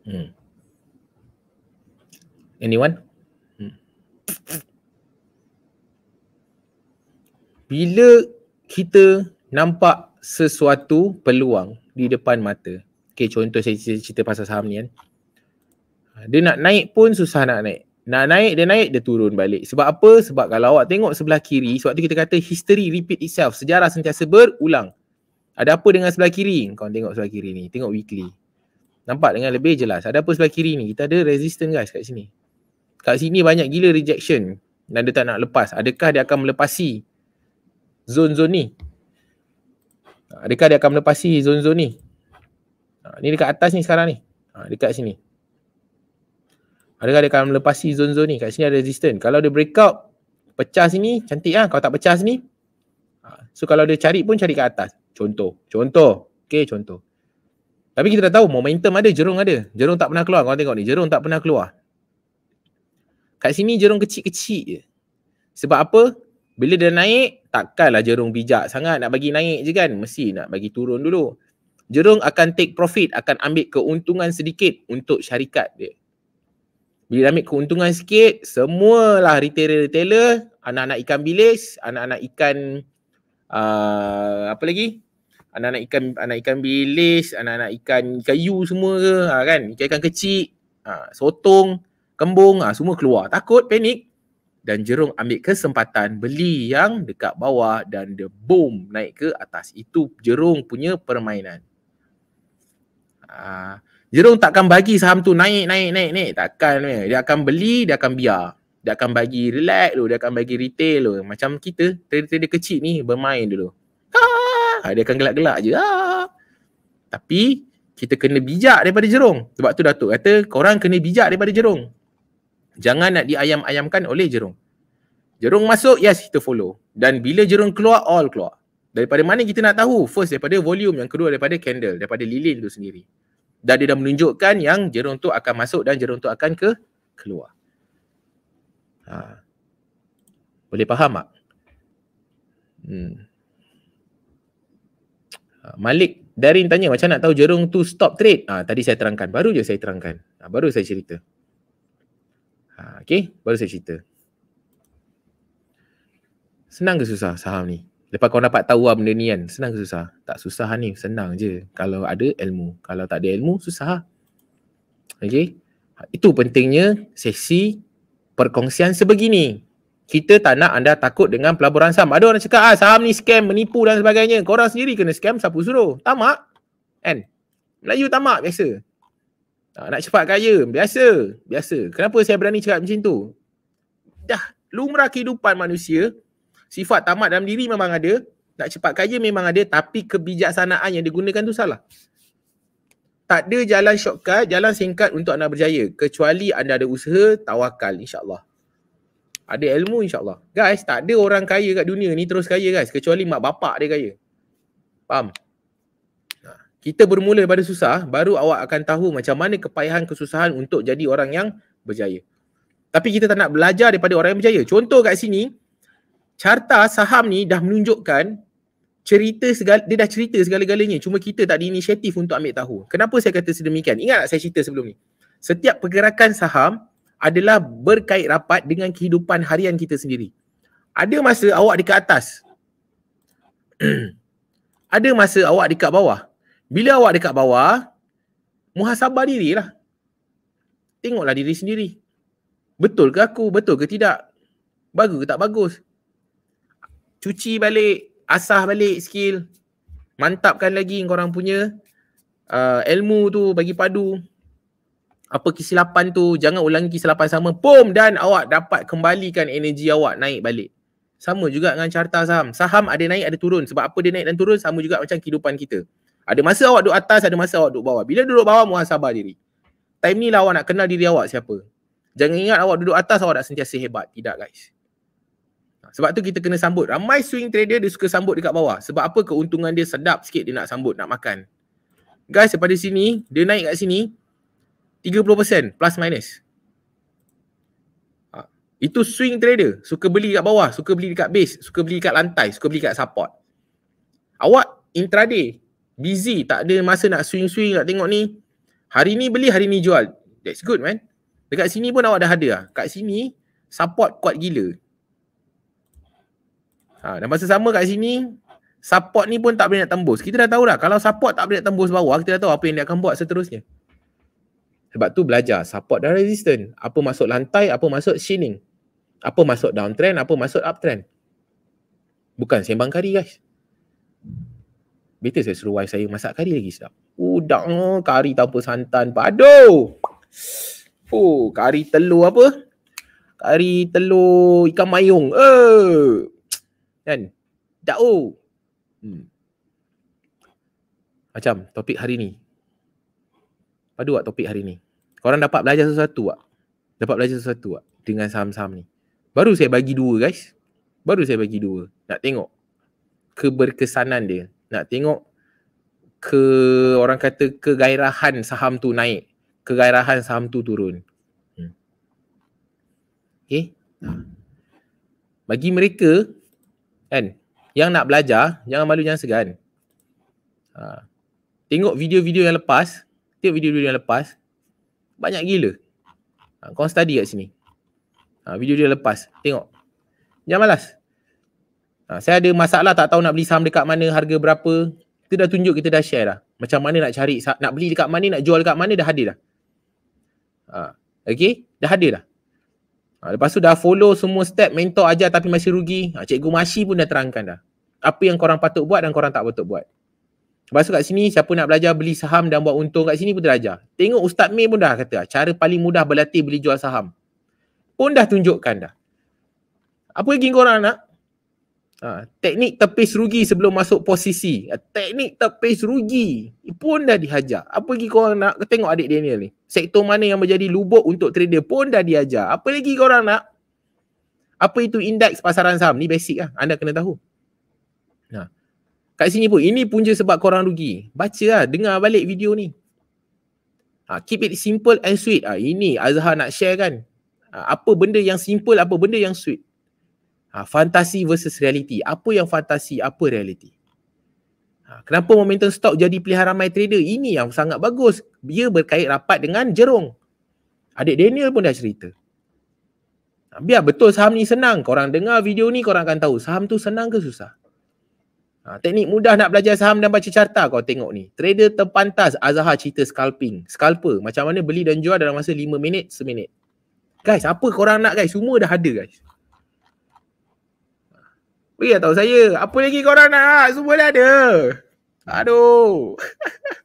Hmm. Anyone? Hmm. Bila kita nampak sesuatu peluang di depan mata. Okay, contoh saya cerita pasal saham ni kan. Ah, dia nak naik pun susah nak naik. Nak naik, dia naik, dia turun balik. Sebab apa? Sebab kalau awak tengok sebelah kiri, sebab tu kita kata history repeat itself. Sejarah sentiasa berulang. Ada apa dengan sebelah kiri? Kau tengok sebelah kiri ni. Tengok weekly. Nampak dengan lebih jelas. Ada apa sebelah kiri ni? Kita ada resistance guys kat sini. Kat sini banyak gila rejection. Dan dia tak nak lepas. Adakah dia akan melepasi zon zon ni? Adakah dia akan melepasi zon zon ni? Ha, ni dekat atas ni sekarang ni. Ha, dekat sini. Adakah dia akan melepasi zon zon ni? Kat sini ada resistance. Kalau dia break out, pecah sini, cantik lah. Kalau tak pecah sini, ha. so kalau dia cari pun cari kat atas. Contoh. Contoh. Okay, contoh. Tapi kita dah tahu momentum ada, jerung ada. Jerung tak pernah keluar. Kau tengok ni, jerung tak pernah keluar. Kat sini jerung kecil-kecil je. Sebab apa? Bila dia naik, takkanlah jerung bijak sangat nak bagi naik je kan. Mesti nak bagi turun dulu. Jerung akan take profit, akan ambil keuntungan sedikit untuk syarikat dia. Bila ambil keuntungan sikit, semualah retailer-retailer, anak-anak ikan bilis, anak-anak ikan Ah, apa lagi? Anak-anak ikan anak ikan bilis, anak-anak ikan kayu semua ke, ha, kan? Ikan, ikan kecil, ha, sotong, kembung, ha, semua keluar. Takut, panik. Dan Jerung ambil kesempatan beli yang dekat bawah dan dia boom naik ke atas. Itu Jerung punya permainan. Ha, Jerung takkan bagi saham tu naik, naik, naik, naik. Takkan. Eh. Dia akan beli, dia akan biar dia akan bagi relax dulu, dia akan bagi retail dulu. Macam kita, trader-trader kecil ni bermain dulu. Ha, dia akan gelak-gelak je. Ha. Tapi kita kena bijak daripada jerung. Sebab tu Datuk kata korang kena bijak daripada jerung. Jangan nak diayam-ayamkan oleh jerung. Jerung masuk, yes kita follow. Dan bila jerung keluar, all keluar. Daripada mana kita nak tahu? First daripada volume, yang kedua daripada candle, daripada lilin tu sendiri. Dan dia dah menunjukkan yang jerung tu akan masuk dan jerung tu akan ke keluar. Ha. Boleh faham tak? Hmm. Ha, Malik Darin tanya macam nak tahu jerung tu stop trade? Ha, tadi saya terangkan. Baru je saya terangkan. Ha, baru saya cerita. Ha, okay? Baru saya cerita. Senang ke susah saham ni? Lepas kau dapat tahu lah benda ni kan, senang ke susah? Tak susah ni, senang je. Kalau ada ilmu. Kalau tak ada ilmu, susah lah. Okay? Ha, itu pentingnya sesi perkongsian sebegini. Kita tak nak anda takut dengan pelaburan saham. Ada orang cakap, ah, saham ni scam, menipu dan sebagainya. Korang sendiri kena scam, siapa suruh? Tamak. Kan? Melayu tamak biasa. Ah, nak cepat kaya, biasa. Biasa. Kenapa saya berani cakap macam tu? Dah lumrah kehidupan manusia, sifat tamak dalam diri memang ada. Nak cepat kaya memang ada, tapi kebijaksanaan yang digunakan tu salah tak ada jalan shortcut, jalan singkat untuk anda berjaya kecuali anda ada usaha tawakal insyaAllah. Ada ilmu insyaAllah. Guys, tak ada orang kaya kat dunia ni terus kaya guys kecuali mak bapak dia kaya. Faham? Kita bermula daripada susah, baru awak akan tahu macam mana kepayahan kesusahan untuk jadi orang yang berjaya. Tapi kita tak nak belajar daripada orang yang berjaya. Contoh kat sini, carta saham ni dah menunjukkan cerita segala, dia dah cerita segala-galanya. Cuma kita tak ada inisiatif untuk ambil tahu. Kenapa saya kata sedemikian? Ingat tak saya cerita sebelum ni? Setiap pergerakan saham adalah berkait rapat dengan kehidupan harian kita sendiri. Ada masa awak dekat atas. ada masa awak dekat bawah. Bila awak dekat bawah, muhasabah dirilah. Tengoklah diri sendiri. Betul ke aku? Betul ke tidak? Bagus ke tak bagus? Cuci balik asah balik skill mantapkan lagi korang punya uh, ilmu tu bagi padu apa kesilapan tu jangan ulangi kesilapan sama boom dan awak dapat kembalikan energi awak naik balik sama juga dengan carta saham saham ada naik ada turun sebab apa dia naik dan turun sama juga macam kehidupan kita ada masa awak duduk atas ada masa awak duduk bawah bila duduk bawah muhasabah diri time ni lah awak nak kenal diri awak siapa jangan ingat awak duduk atas awak nak sentiasa hebat tidak guys sebab tu kita kena sambut. Ramai swing trader dia suka sambut dekat bawah. Sebab apa keuntungan dia sedap sikit dia nak sambut, nak makan. Guys, daripada sini, dia naik kat sini 30% plus minus. Ha. Itu swing trader. Suka beli kat bawah, suka beli dekat base, suka beli kat lantai, suka beli kat support. Awak intraday, busy, tak ada masa nak swing-swing nak tengok ni. Hari ni beli, hari ni jual. That's good, man. Dekat sini pun awak dah ada lah. Kat sini, support kuat gila. Ha, dan masa sama kat sini, support ni pun tak boleh nak tembus. Kita dah tahu dah, kalau support tak boleh nak tembus bawah, kita dah tahu apa yang dia akan buat seterusnya. Sebab tu belajar support dan resistance. Apa masuk lantai, apa masuk shining. Apa masuk downtrend, apa masuk uptrend. Bukan sembang kari guys. Betul saya suruh wife saya masak kari lagi sedap. Udah kari tanpa santan padu. Oh kari telur apa? Kari telur ikan mayung. Eh kan dao hmm. macam topik hari ni padu tak topik hari ni korang dapat belajar sesuatu tak dapat belajar sesuatu tak dengan saham-saham ni baru saya bagi dua guys baru saya bagi dua nak tengok keberkesanan dia nak tengok ke orang kata kegairahan saham tu naik kegairahan saham tu turun hmm. okey bagi mereka Kan? Yang nak belajar, jangan malu, jangan segan. Ha. Tengok video-video yang lepas. Tengok video-video yang lepas. Banyak gila. Ha. Kau study kat sini. Ha. Video dia lepas. Tengok. Jangan malas. Ha. Saya ada masalah tak tahu nak beli saham dekat mana, harga berapa. Kita dah tunjuk, kita dah share dah. Macam mana nak cari, nak beli dekat mana, nak jual dekat mana, dah hadir dah. Ha. Okay? Dah hadir dah. Ha, lepas tu dah follow semua step mentor ajar tapi masih rugi. Ha, cikgu Mashi pun dah terangkan dah. Apa yang korang patut buat dan korang tak patut buat. Lepas tu kat sini siapa nak belajar beli saham dan buat untung kat sini pun belajar. Tengok Ustaz Mei pun dah kata cara paling mudah berlatih beli jual saham. Pun dah tunjukkan dah. Apa lagi korang nak? Ha, teknik tepis rugi sebelum masuk posisi. Ha, teknik tepis rugi pun dah dihajar. Apa lagi korang nak tengok adik Daniel ni? Sektor mana yang menjadi lubuk untuk trader pun dah dihajar. Apa lagi korang nak? Apa itu indeks pasaran saham? Ni basic lah. Anda kena tahu. Ha. Kat sini pun, ini punca sebab korang rugi. Baca lah, dengar balik video ni. Ha, keep it simple and sweet. Ha, ini Azhar nak share kan. Ha, apa benda yang simple, apa benda yang sweet. Ha, fantasi versus reality. Apa yang fantasi, apa reality? Ha, kenapa momentum stock jadi pilihan ramai trader? Ini yang sangat bagus. Dia berkait rapat dengan jerung. Adik Daniel pun dah cerita. Ha, biar betul saham ni senang. Korang dengar video ni, korang akan tahu saham tu senang ke susah. Ha, teknik mudah nak belajar saham dan baca carta kau tengok ni. Trader terpantas Azhar cerita scalping. Scalper. Macam mana beli dan jual dalam masa 5 minit, 1 minit. Guys, apa korang nak guys? Semua dah ada guys. Beri oh, ya, tahu saya. Apa lagi korang nak? Semua dah ada. Aduh.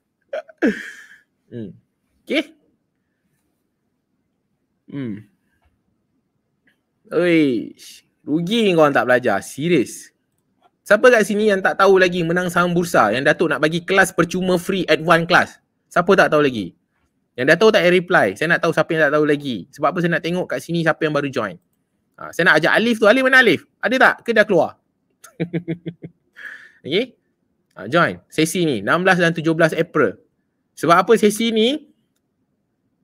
hmm. Okay. Hmm. Oi. Rugi korang tak belajar. Serius. Siapa kat sini yang tak tahu lagi menang saham bursa yang Datuk nak bagi kelas percuma free at one class? Siapa tak tahu lagi? Yang datuk tak reply. Saya nak tahu siapa yang tak tahu lagi. Sebab apa saya nak tengok kat sini siapa yang baru join. Ha, saya nak ajak Alif tu. Alif mana Alif? Ada tak? Ke dah keluar? okay. Ha, join sesi ni 16 dan 17 April. Sebab apa sesi ni?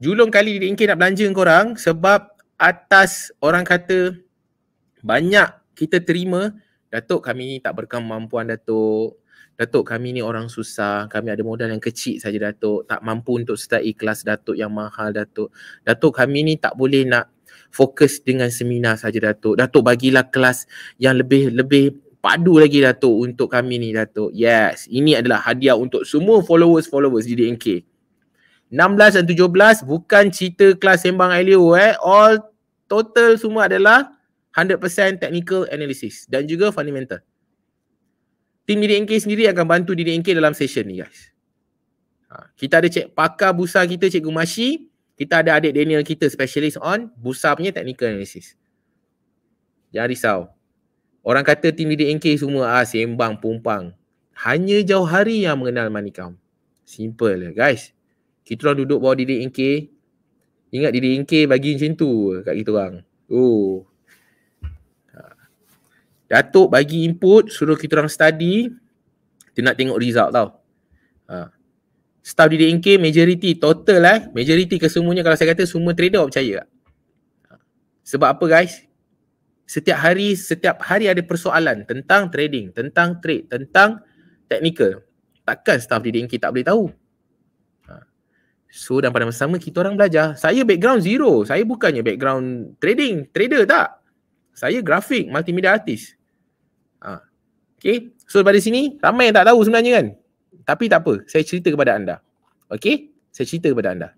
Julung kali Didik Inkin nak belanja dengan korang sebab atas orang kata banyak kita terima Datuk kami ni tak berkemampuan Datuk. Datuk kami ni orang susah. Kami ada modal yang kecil saja Datuk. Tak mampu untuk setai kelas Datuk yang mahal Datuk. Datuk kami ni tak boleh nak fokus dengan seminar saja Datuk. Datuk bagilah kelas yang lebih lebih padu lagi Datuk untuk kami ni Datuk. Yes, ini adalah hadiah untuk semua followers-followers di DNK. 16 dan 17 bukan cerita kelas sembang Elio eh. All total semua adalah 100% technical analysis dan juga fundamental. Tim DDNK sendiri akan bantu DDNK dalam session ni guys. Ha, kita ada cek pakar busa kita Cikgu Mashi kita ada adik Daniel kita specialist on busa punya technical analysis. Jangan risau. Orang kata tim leader NK semua ah sembang pumpang. Hanya jauh hari yang mengenal money count. Simple lah guys. Kita orang duduk bawah didik NK. Ingat didik NK bagi macam tu kat kita orang. Oh. Ha. Datuk bagi input suruh kita orang study. Dia nak tengok result tau. Ha staff di DNK majority total lah eh, majority kesemuanya kalau saya kata semua trader awak percaya tak? Sebab apa guys? Setiap hari setiap hari ada persoalan tentang trading, tentang trade, tentang teknikal Takkan staff di DNK tak boleh tahu. Ha. So dan pada masa sama kita orang belajar. Saya background zero. Saya bukannya background trading, trader tak. Saya grafik, multimedia artist. Ha. Okay. So daripada sini, ramai yang tak tahu sebenarnya kan. Tapi tak apa, saya cerita kepada anda. okay? Saya cerita kepada anda.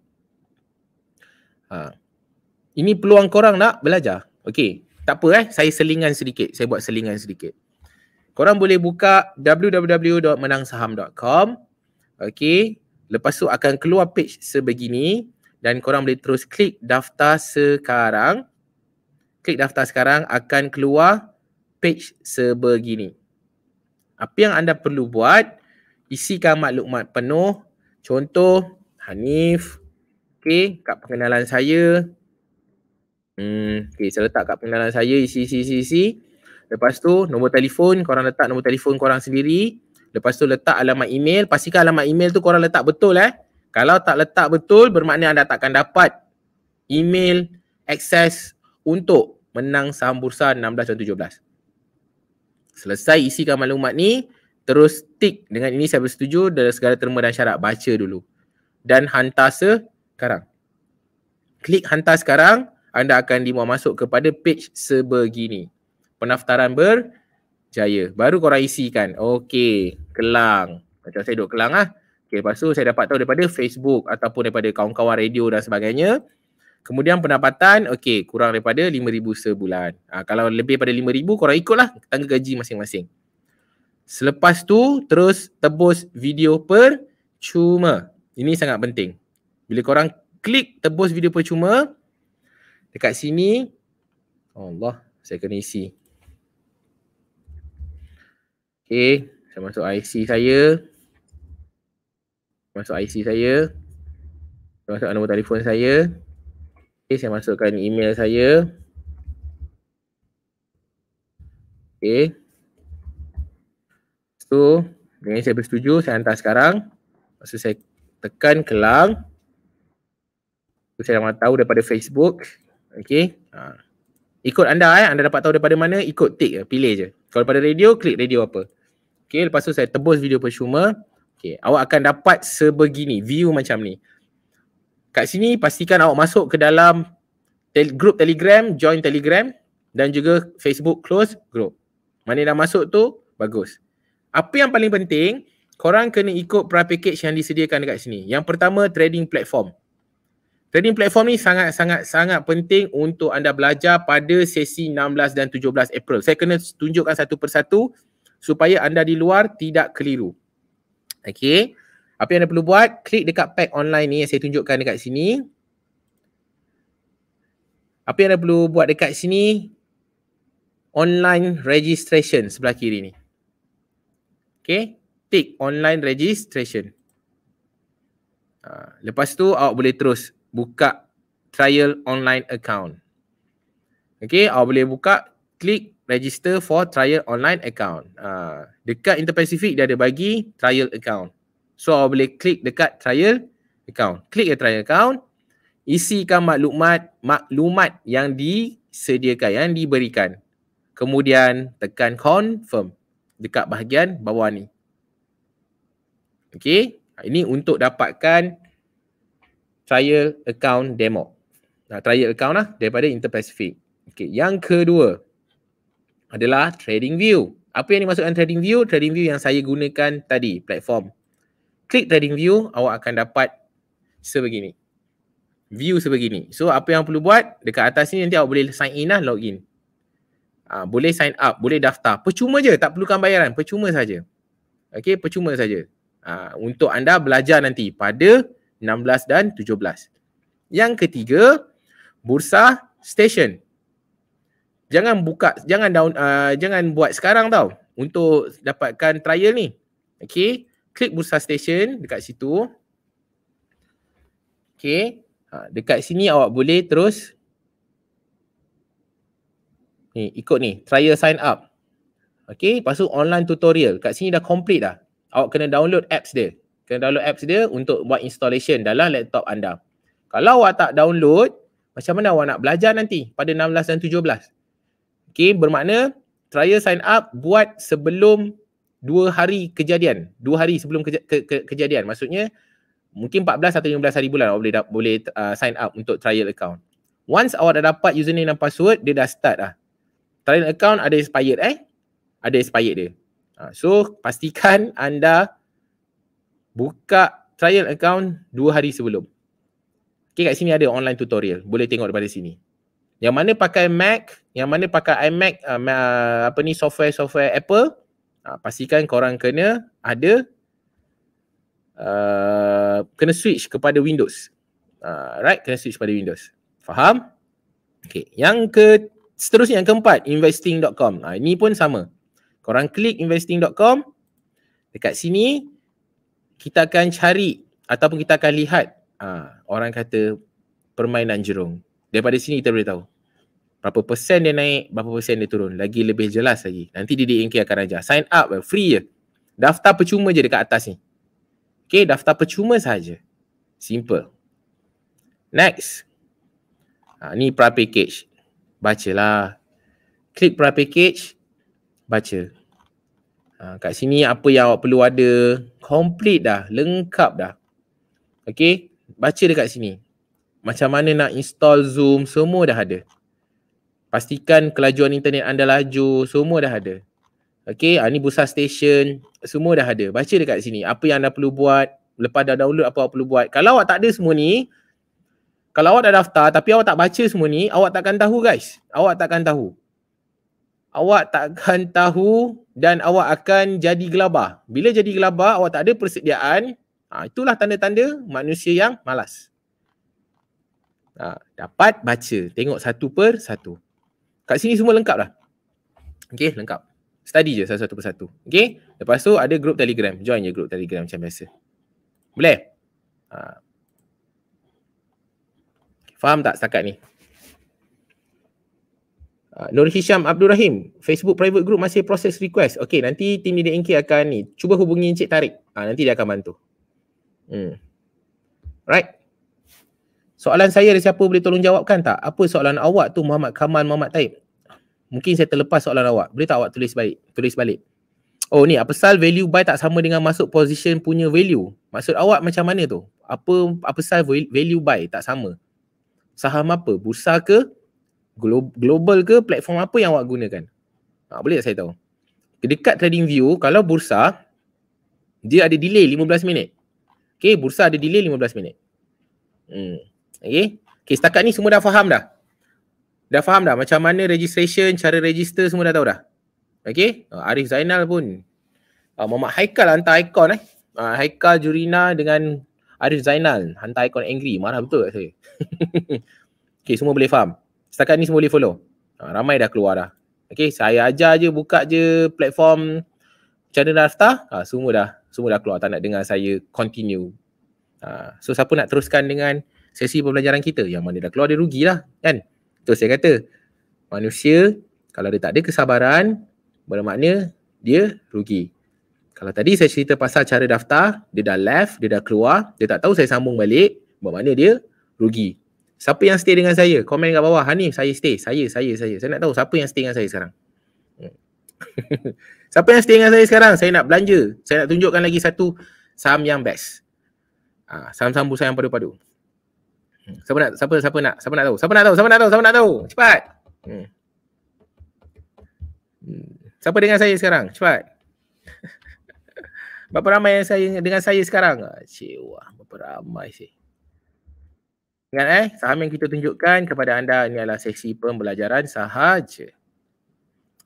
Ha. Ini peluang korang nak belajar. okay? Tak apa eh, saya selingan sedikit. Saya buat selingan sedikit. Korang boleh buka www.menangsaham.com. okay? Lepas tu akan keluar page sebegini dan korang boleh terus klik daftar sekarang. Klik daftar sekarang akan keluar page sebegini. Apa yang anda perlu buat, isikan maklumat penuh. Contoh, Hanif. Okay, kat pengenalan saya. Hmm, okay, saya letak kat pengenalan saya isi, isi, isi, isi. Lepas tu, nombor telefon. Korang letak nombor telefon korang sendiri. Lepas tu, letak alamat email. Pastikan alamat email tu korang letak betul eh. Kalau tak letak betul, bermakna anda takkan dapat email akses untuk menang saham bursa 16 dan 17. Selesai isikan maklumat ni, terus tick dengan ini saya bersetuju dalam segala terma dan syarat baca dulu dan hantar sekarang klik hantar sekarang anda akan dimuat masuk kepada page sebegini pendaftaran berjaya baru korang isikan okey kelang macam saya duduk kelang lah okey lepas tu saya dapat tahu daripada Facebook ataupun daripada kawan-kawan radio dan sebagainya Kemudian pendapatan, okey, kurang daripada RM5,000 sebulan. Ha, kalau lebih daripada RM5,000, korang ikutlah tangga gaji masing-masing. Selepas tu terus tebus video percuma. Ini sangat penting. Bila korang klik tebus video percuma dekat sini Allah, saya kena isi. Okay, saya masuk IC saya. Masuk IC saya. Saya masuk nombor telefon saya. Okay, saya masukkan email saya. Okay. So dengan saya bersetuju saya hantar sekarang Lepas tu saya tekan kelang Tu saya dapat tahu daripada Facebook Okay ha. Ikut anda eh, anda dapat tahu daripada mana ikut tick je, pilih je Kalau daripada radio, klik radio apa Okay, lepas tu saya tebus video percuma Okay, awak akan dapat sebegini, view macam ni Kat sini pastikan awak masuk ke dalam tel- Group telegram, join telegram Dan juga Facebook close group Mana dah masuk tu, bagus apa yang paling penting, korang kena ikut pra package yang disediakan dekat sini. Yang pertama, trading platform. Trading platform ni sangat-sangat-sangat penting untuk anda belajar pada sesi 16 dan 17 April. Saya kena tunjukkan satu persatu supaya anda di luar tidak keliru. Okay. Apa yang anda perlu buat, klik dekat pack online ni yang saya tunjukkan dekat sini. Apa yang anda perlu buat dekat sini, online registration sebelah kiri ni. Okay. Tick online registration. Uh, lepas tu awak boleh terus buka trial online account. Okay. Awak boleh buka klik register for trial online account. Uh, dekat Interpacific dia ada bagi trial account. So awak boleh klik dekat trial account. Klik ke trial account. Isikan maklumat maklumat yang disediakan, yang diberikan. Kemudian tekan confirm dekat bahagian bawah ni. Okay. Ini untuk dapatkan trial account demo. Nah, trial account lah daripada Interpacific. Okay. Yang kedua adalah trading view. Apa yang dimaksudkan trading view? Trading view yang saya gunakan tadi platform. Klik trading view, awak akan dapat sebegini. View sebegini. So apa yang perlu buat? Dekat atas ni nanti awak boleh sign in lah login. Ha, boleh sign up, boleh daftar. Percuma je, tak perlukan bayaran. Percuma saja. Okay, percuma saja. Ha, untuk anda belajar nanti pada 16 dan 17. Yang ketiga, bursa station. Jangan buka, jangan down, uh, jangan buat sekarang tau untuk dapatkan trial ni. Okay, klik bursa station dekat situ. Okay, ha, dekat sini awak boleh terus Ni ikut ni trial sign up. Okay lepas tu online tutorial kat sini dah complete dah. Awak kena download apps dia. Kena download apps dia untuk buat installation dalam laptop anda. Kalau awak tak download macam mana awak nak belajar nanti pada 16 dan 17? Okay bermakna trial sign up buat sebelum dua hari kejadian. dua hari sebelum keja- ke- ke- kejadian maksudnya mungkin 14 atau 15 hari bulan awak boleh boleh uh, sign up untuk trial account. Once awak dah dapat username dan password, dia dah start lah trial account ada expired eh. Ada expired dia. Ha, so pastikan anda buka trial account dua hari sebelum. Okay kat sini ada online tutorial. Boleh tengok daripada sini. Yang mana pakai Mac, yang mana pakai iMac, uh, apa ni software-software Apple, uh, pastikan korang kena ada uh, kena switch kepada Windows. Uh, right? Kena switch kepada Windows. Faham? Okay. Yang ke seterusnya yang keempat investing.com. Ha, ini pun sama. Korang klik investing.com dekat sini kita akan cari ataupun kita akan lihat ha, orang kata permainan jerung. Daripada sini kita boleh tahu berapa persen dia naik, berapa persen dia turun. Lagi lebih jelas lagi. Nanti di DNK akan ajar. Sign up free je. Daftar percuma je dekat atas ni. Okay, daftar percuma saja. Simple. Next. Ha, ni pra package bacalah. Klik product package, baca. Ha, kat sini apa yang awak perlu ada, complete dah, lengkap dah. Okay, baca dekat sini. Macam mana nak install Zoom, semua dah ada. Pastikan kelajuan internet anda laju, semua dah ada. Okay, ha, ni busa station, semua dah ada. Baca dekat sini, apa yang anda perlu buat, lepas dah download apa awak perlu buat. Kalau awak tak ada semua ni, kalau awak dah daftar tapi awak tak baca semua ni, awak takkan tahu guys. Awak takkan tahu. Awak takkan tahu dan awak akan jadi gelabah. Bila jadi gelabah, awak tak ada persediaan. Ha, itulah tanda-tanda manusia yang malas. Ha, dapat baca. Tengok satu per satu. Kat sini semua lengkap lah. Okay, lengkap. Study je satu per satu. Okay. Lepas tu ada grup telegram. Join je grup telegram macam biasa. Boleh? Haa. Faham tak setakat ni? Ah, Nur Hisham Abdul Rahim, Facebook private group masih proses request. Okay, nanti tim DDNK akan ni, cuba hubungi Encik Tarik. Ha, nanti dia akan bantu. Hmm. Right? Soalan saya ada siapa boleh tolong jawabkan tak? Apa soalan awak tu Muhammad Kamal Muhammad Taib? Mungkin saya terlepas soalan awak. Boleh tak awak tulis balik? Tulis balik. Oh ni, apa sal value buy tak sama dengan masuk position punya value? Maksud awak macam mana tu? Apa apa sal value buy tak sama? saham apa? Bursa ke? Glo- global ke? Platform apa yang awak gunakan? Tak ha, boleh tak saya tahu? Dekat view, kalau bursa, dia ada delay 15 minit. Okay, bursa ada delay 15 minit. Hmm. Okay. okay, setakat ni semua dah faham dah. Dah faham dah macam mana registration, cara register semua dah tahu dah. Okay, uh, ha, Arif Zainal pun. Ha, uh, Mamat Haikal hantar ikon eh. Uh, Haikal, Jurina dengan Arif Zainal hantar ikon angry marah betul kat saya. okay semua boleh faham. Setakat ni semua boleh follow. Ha, ramai dah keluar dah. Okay saya ajar je buka je platform channel daftar. Ha, ah, semua dah semua dah keluar tak nak dengar saya continue. Ha, so siapa nak teruskan dengan sesi pembelajaran kita yang mana dah keluar dia rugilah kan. Tu saya kata manusia kalau dia tak ada kesabaran bermakna dia rugi. Kalau tadi saya cerita pasal cara daftar, dia dah left, dia dah keluar, dia tak tahu saya sambung balik, bermakna dia rugi. Siapa yang stay dengan saya? Komen kat bawah. Hanif, saya stay. Saya, saya, saya. Saya nak tahu siapa yang stay dengan saya sekarang. siapa yang stay dengan saya sekarang? Saya nak belanja. Saya nak tunjukkan lagi satu saham yang best. ha, ah, saham-saham bursa yang padu-padu. Hmm, siapa nak siapa siapa nak? Siapa nak tahu? Siapa nak tahu? Siapa nak tahu? Siapa nak tahu? Cepat. Hmm. hmm siapa dengan saya sekarang? Cepat. Berapa ramai yang saya dengan saya sekarang? Ah, cik, wah, berapa ramai sih. Ingat eh, saham yang kita tunjukkan kepada anda ni adalah sesi pembelajaran sahaja.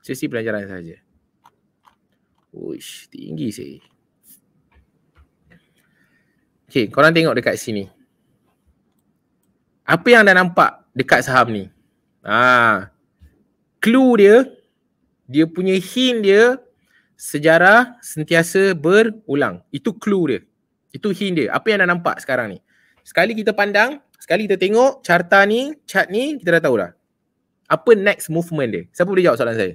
Sesi pembelajaran sahaja. Uish, tinggi sih. Okay, korang tengok dekat sini. Apa yang anda nampak dekat saham ni? Ah, clue dia, dia punya hint dia sejarah sentiasa berulang. Itu clue dia. Itu hint dia. Apa yang anda nampak sekarang ni? Sekali kita pandang, sekali kita tengok carta ni, chart ni, kita dah tahu dah. Apa next movement dia? Siapa boleh jawab soalan saya?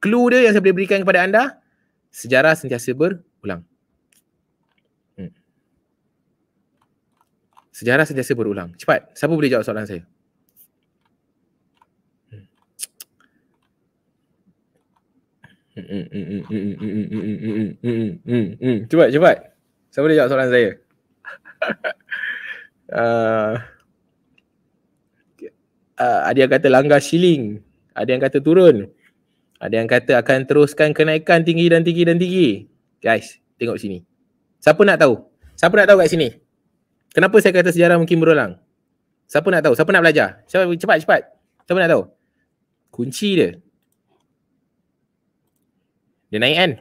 Clue dia yang saya boleh berikan kepada anda, sejarah sentiasa berulang. Hmm. Sejarah sentiasa berulang. Cepat. Siapa boleh jawab soalan saya? Hmm, hmm, hmm, hmm, hmm, hmm, hmm, hmm, hmm, hmm, hmm, hmm, Cepat, cepat. Siapa boleh jawab soalan saya? uh, uh, ada yang kata langgar shilling. Ada yang kata turun. Ada yang kata akan teruskan kenaikan tinggi dan tinggi dan tinggi. Guys, tengok sini. Siapa nak tahu? Siapa nak tahu kat sini? Kenapa saya kata sejarah mungkin berulang? Siapa nak tahu? Siapa nak belajar? Siapa cepat cepat. Siapa nak tahu? Kunci dia. Dia naik kan?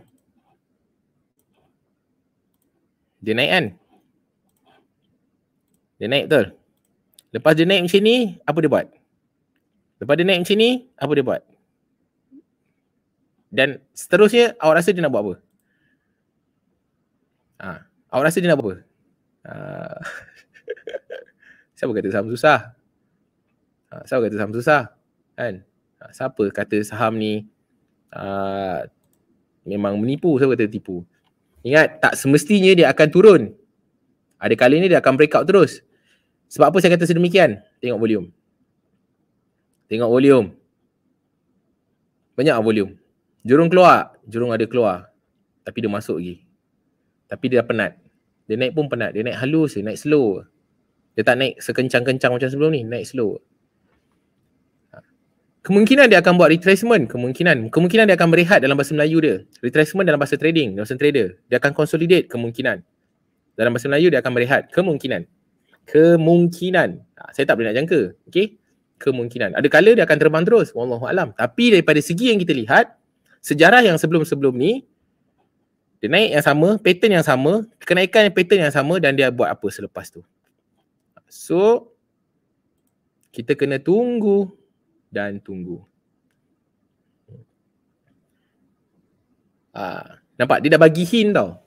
Dia naik kan? Dia naik betul? Lepas dia naik macam ni, apa dia buat? Lepas dia naik macam ni, apa dia buat? Dan seterusnya, awak rasa dia nak buat apa? Ha, awak rasa dia nak buat apa? Ha, siapa kata saham susah? Ha, siapa kata saham susah? Kan? Ha, siapa kata saham ni uh, memang menipu saya kata tipu ingat tak semestinya dia akan turun ada kali ni dia akan break out terus sebab apa saya kata sedemikian tengok volume tengok volume banyak volume jurung keluar jurung ada keluar tapi dia masuk lagi tapi dia dah penat dia naik pun penat dia naik halus dia naik slow dia tak naik sekencang-kencang macam sebelum ni naik slow kemungkinan dia akan buat retracement kemungkinan kemungkinan dia akan berehat dalam bahasa Melayu dia retracement dalam bahasa trading dalam bahasa trader dia akan consolidate kemungkinan dalam bahasa Melayu dia akan berehat kemungkinan kemungkinan ah, saya tak boleh nak jangka okay, kemungkinan ada kala dia akan terbang terus wallahu alam tapi daripada segi yang kita lihat sejarah yang sebelum-sebelum ni dia naik yang sama pattern yang sama kenaikan yang pattern yang sama dan dia buat apa selepas tu so kita kena tunggu dan tunggu. Ah, nampak dia dah bagi hint tau.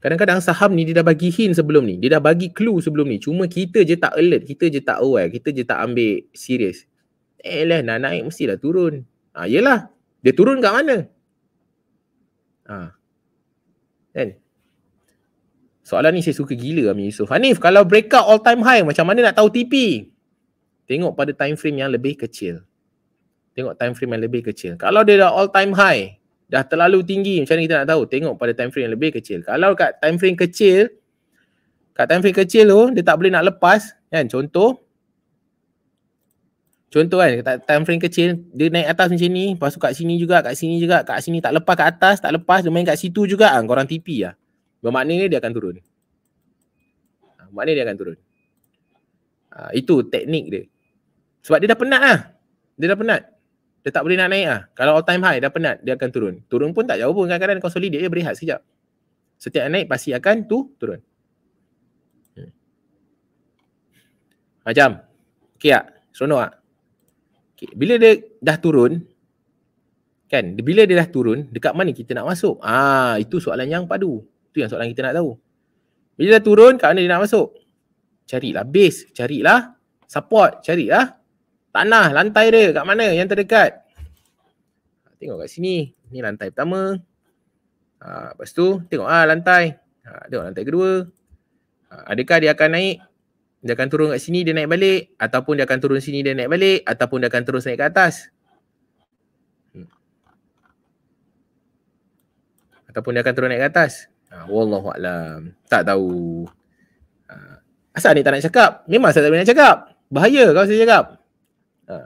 Kadang-kadang saham ni dia dah bagi hint sebelum ni. Dia dah bagi clue sebelum ni. Cuma kita je tak alert. Kita je tak aware. Kita je tak ambil serius. Eh lah nak naik mestilah turun. Ah, yelah. Dia turun kat mana? Ah. Kan? Soalan ni saya suka gila Amir Yusof. Hanif, kalau breakout all time high macam mana nak tahu TP? Tengok pada time frame yang lebih kecil tengok time frame yang lebih kecil. Kalau dia dah all time high, dah terlalu tinggi macam ni kita nak tahu, tengok pada time frame yang lebih kecil. Kalau kat time frame kecil, kat time frame kecil tu dia tak boleh nak lepas kan contoh Contoh kan kat time frame kecil dia naik atas macam ni, lepas tu kat sini juga, kat sini juga, kat sini tak lepas kat atas, tak lepas dia main kat situ juga ah kau orang tipi ah. Bermakna dia akan turun. Ah, Maknanya dia akan turun. Ha, itu teknik dia. Sebab dia dah penat lah. Dia dah penat dia tak boleh nak naik lah. Kalau all time high dah penat, dia akan turun. Turun pun tak jauh pun kadang-kadang consolidate je berehat sekejap. Setiap naik pasti akan tu turun. Macam, hmm. okey tak? Seronok tak? Okay. Bila dia dah turun, kan? Bila dia dah turun, dekat mana kita nak masuk? Ah, itu soalan yang padu. Itu yang soalan kita nak tahu. Bila dah turun, kat mana dia nak masuk? Carilah base, carilah support, carilah tanah lantai dia kat mana yang terdekat tengok kat sini ni lantai pertama ha, lepas tu tengok ah lantai ha, tengok lantai kedua ha, adakah dia akan naik dia akan turun kat sini dia naik balik ataupun dia akan turun sini dia naik balik ataupun dia akan terus naik ke atas hmm. ataupun dia akan turun naik ke atas ha, Wallahualam tak tahu ha, asal ni tak nak cakap memang saya tak nak cakap bahaya kalau saya cakap Ha.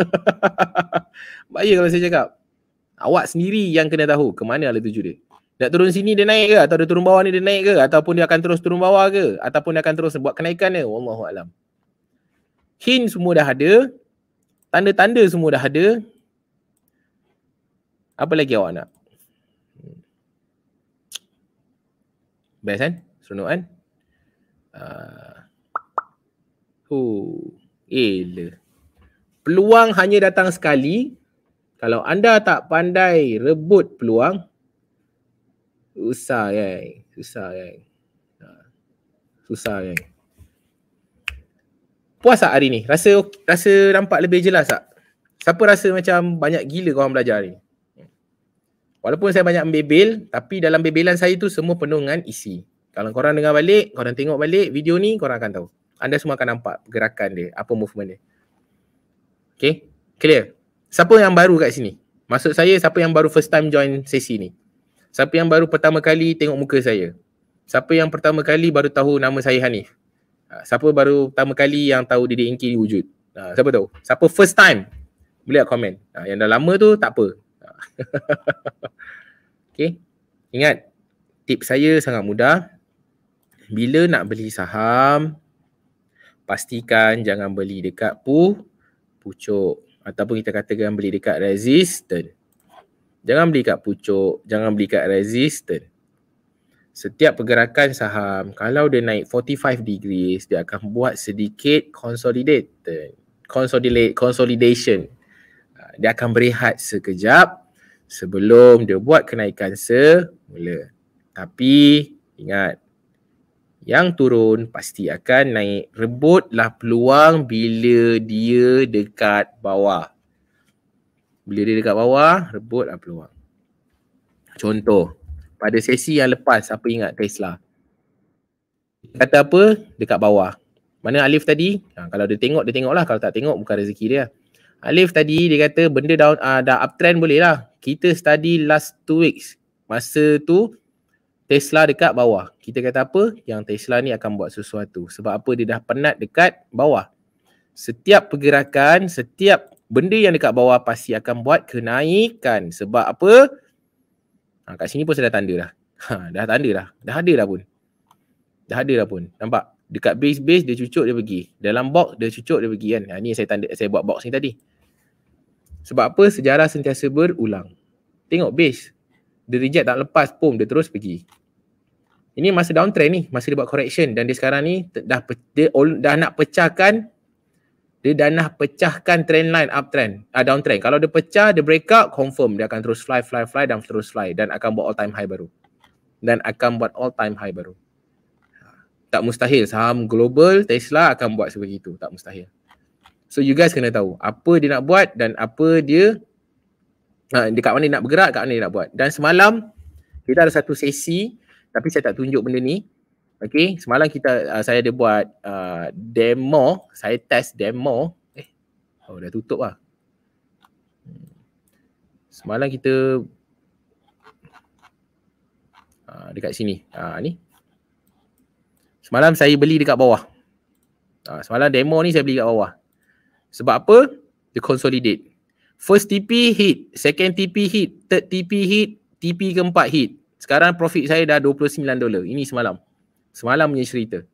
Bahaya kalau saya cakap. Awak sendiri yang kena tahu ke mana ala tuju dia. Nak turun sini dia naik ke? Atau dia turun bawah ni dia naik ke? Ataupun dia akan terus turun bawah ke? Ataupun dia akan terus buat kenaikan dia? Wallahualam. Hint semua dah ada. Tanda-tanda semua dah ada. Apa lagi awak nak? Hmm. Best kan? Seronok kan? Uh. Oh, eh peluang hanya datang sekali. Kalau anda tak pandai rebut peluang, susah kan? Susah kan? Susah kan? Puasa hari ni? Rasa rasa nampak lebih jelas tak? Siapa rasa macam banyak gila kau belajar hari ni? Walaupun saya banyak membebel, tapi dalam bebelan saya tu semua penuh dengan isi. Kalau korang dengar balik, korang tengok balik video ni, korang akan tahu. Anda semua akan nampak gerakan dia, apa movement dia. Okay, clear. Siapa yang baru kat sini? Maksud saya siapa yang baru first time join sesi ni? Siapa yang baru pertama kali tengok muka saya? Siapa yang pertama kali baru tahu nama saya Hanif? Ha, siapa baru pertama kali yang tahu Didik Inki wujud? Ha, siapa tahu? Siapa first time? Boleh komen. Ha, yang dah lama tu tak apa. okay. Ingat, tip saya sangat mudah. Bila nak beli saham, pastikan jangan beli dekat pool pucuk ataupun kita katakan beli dekat resistant. Jangan beli kat pucuk, jangan beli kat resistant. Setiap pergerakan saham kalau dia naik 45 degrees dia akan buat sedikit consolidate. Consolidate consolidation. Ha, dia akan berehat sekejap sebelum dia buat kenaikan semula. Tapi ingat yang turun pasti akan naik. Rebutlah peluang bila dia dekat bawah. Bila dia dekat bawah, rebutlah peluang. Contoh, pada sesi yang lepas, siapa ingat Tesla? Dia kata apa? Dekat bawah. Mana Alif tadi? Ha, kalau dia tengok, dia tengok lah. Kalau tak tengok, bukan rezeki dia. Alif tadi, dia kata benda down, uh, dah uptrend bolehlah Kita study last two weeks. Masa tu, Tesla dekat bawah. Kita kata apa? Yang Tesla ni akan buat sesuatu. Sebab apa? Dia dah penat dekat bawah. Setiap pergerakan, setiap benda yang dekat bawah pasti akan buat kenaikan. Sebab apa? Ha, kat sini pun saya dah tanda dah. Ha, dah tanda dah. Dah ada dah pun. Dah ada dah pun. Nampak? Dekat base-base dia cucuk dia pergi. Dalam box dia cucuk dia pergi kan. Ha, ni saya tanda, saya buat box ni tadi. Sebab apa? Sejarah sentiasa berulang. Tengok base. Dia reject tak lepas pun dia terus pergi ini masa downtrend ni masa dia buat correction dan dia sekarang ni dah dia dah nak pecahkan dia dah nak pecahkan trend line uptrend uh, downtrend kalau dia pecah dia break out confirm dia akan terus fly fly fly dan terus fly dan akan buat all time high baru dan akan buat all time high baru tak mustahil saham global Tesla akan buat seperti itu, tak mustahil so you guys kena tahu apa dia nak buat dan apa dia uh, dekat mana dia nak bergerak dekat mana dia nak buat dan semalam kita ada satu sesi tapi saya tak tunjuk benda ni okey semalam kita uh, saya ada buat uh, demo saya test demo eh oh dah tutup lah hmm. semalam kita uh, dekat sini uh, ni semalam saya beli dekat bawah uh, semalam demo ni saya beli dekat bawah sebab apa the consolidate first tp hit second tp hit third tp hit TP keempat hit. Sekarang profit saya dah 29 dolar. Ini semalam. Semalam punya cerita.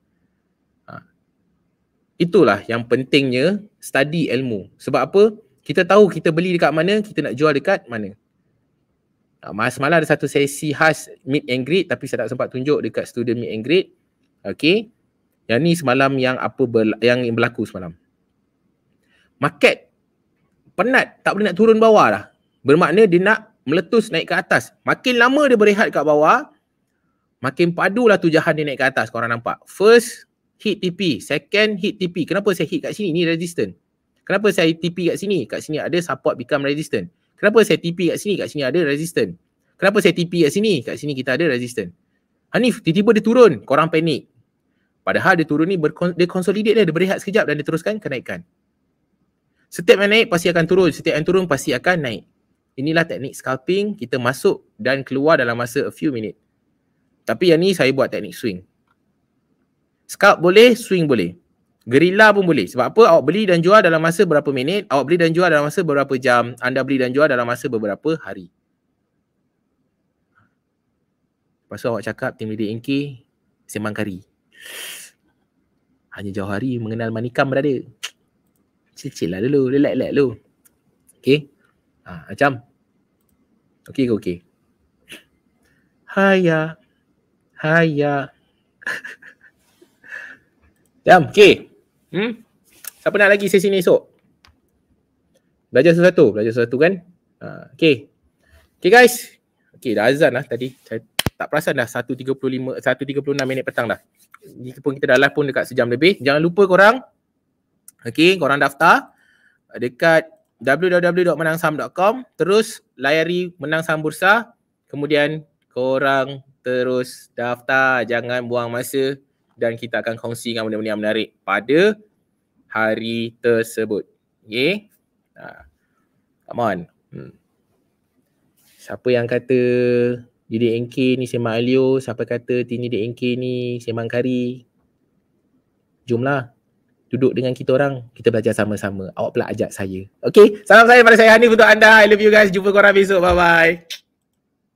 Ha. Itulah yang pentingnya study ilmu. Sebab apa? Kita tahu kita beli dekat mana, kita nak jual dekat mana. Ha. malam ada satu sesi khas Mid and greet tapi saya tak sempat tunjuk dekat student meet and greet. Okay. Yang ni semalam yang apa berla- yang berlaku semalam. Market penat, tak boleh nak turun bawah dah. Bermakna dia nak meletus naik ke atas. Makin lama dia berehat kat bawah, makin padu padulah tujahan dia naik ke atas. Korang nampak? First, hit TP. Second, hit TP. Kenapa saya hit kat sini? Ni resistant. Kenapa saya TP kat sini? Kat sini ada support become resistant. Kenapa saya TP kat sini? Kat sini ada resistant. Kenapa saya TP kat sini? Kat sini kita ada resistant. Hanif, tiba-tiba dia turun. Korang panik. Padahal dia turun ni, dia consolidate dia. Dia berehat sekejap dan dia teruskan kenaikan. Setiap yang naik pasti akan turun. Setiap yang turun pasti akan naik inilah teknik scalping kita masuk dan keluar dalam masa a few minute. Tapi yang ni saya buat teknik swing. Scalp boleh, swing boleh. Gerila pun boleh. Sebab apa? Awak beli dan jual dalam masa berapa minit, awak beli dan jual dalam masa berapa jam, anda beli dan jual dalam masa beberapa hari. Lepas tu awak cakap tim leader NK sembang kari. Hanya jauh hari mengenal manikam berada. Cicil lah dulu, relax-relax dulu. Okay. Ha, macam Okey ke okey? Haya. Haya. Jam, okey. Hmm? Siapa nak lagi sesi ni esok? Belajar sesuatu, belajar sesuatu kan? Uh, ha, okey. Okey guys. Okey, dah azan lah tadi. Saya tak perasan dah 1.35, 1.36 minit petang dah. Jika pun kita dah live pun dekat sejam lebih. Jangan lupa korang. Okey, korang daftar dekat www.menangsaham.com terus layari menang saham bursa kemudian korang terus daftar jangan buang masa dan kita akan kongsikan benda-benda yang menarik pada hari tersebut. Okay. Ha. Come on. Hmm. Siapa yang kata DDNK ni Semang Alio, siapa kata Tini DNK ni Semang Kari. Jomlah duduk dengan kita orang, kita belajar sama-sama. Awak pula ajak saya. Okay? Salam saya pada saya Hanif untuk anda. I love you guys. Jumpa korang besok. Bye-bye.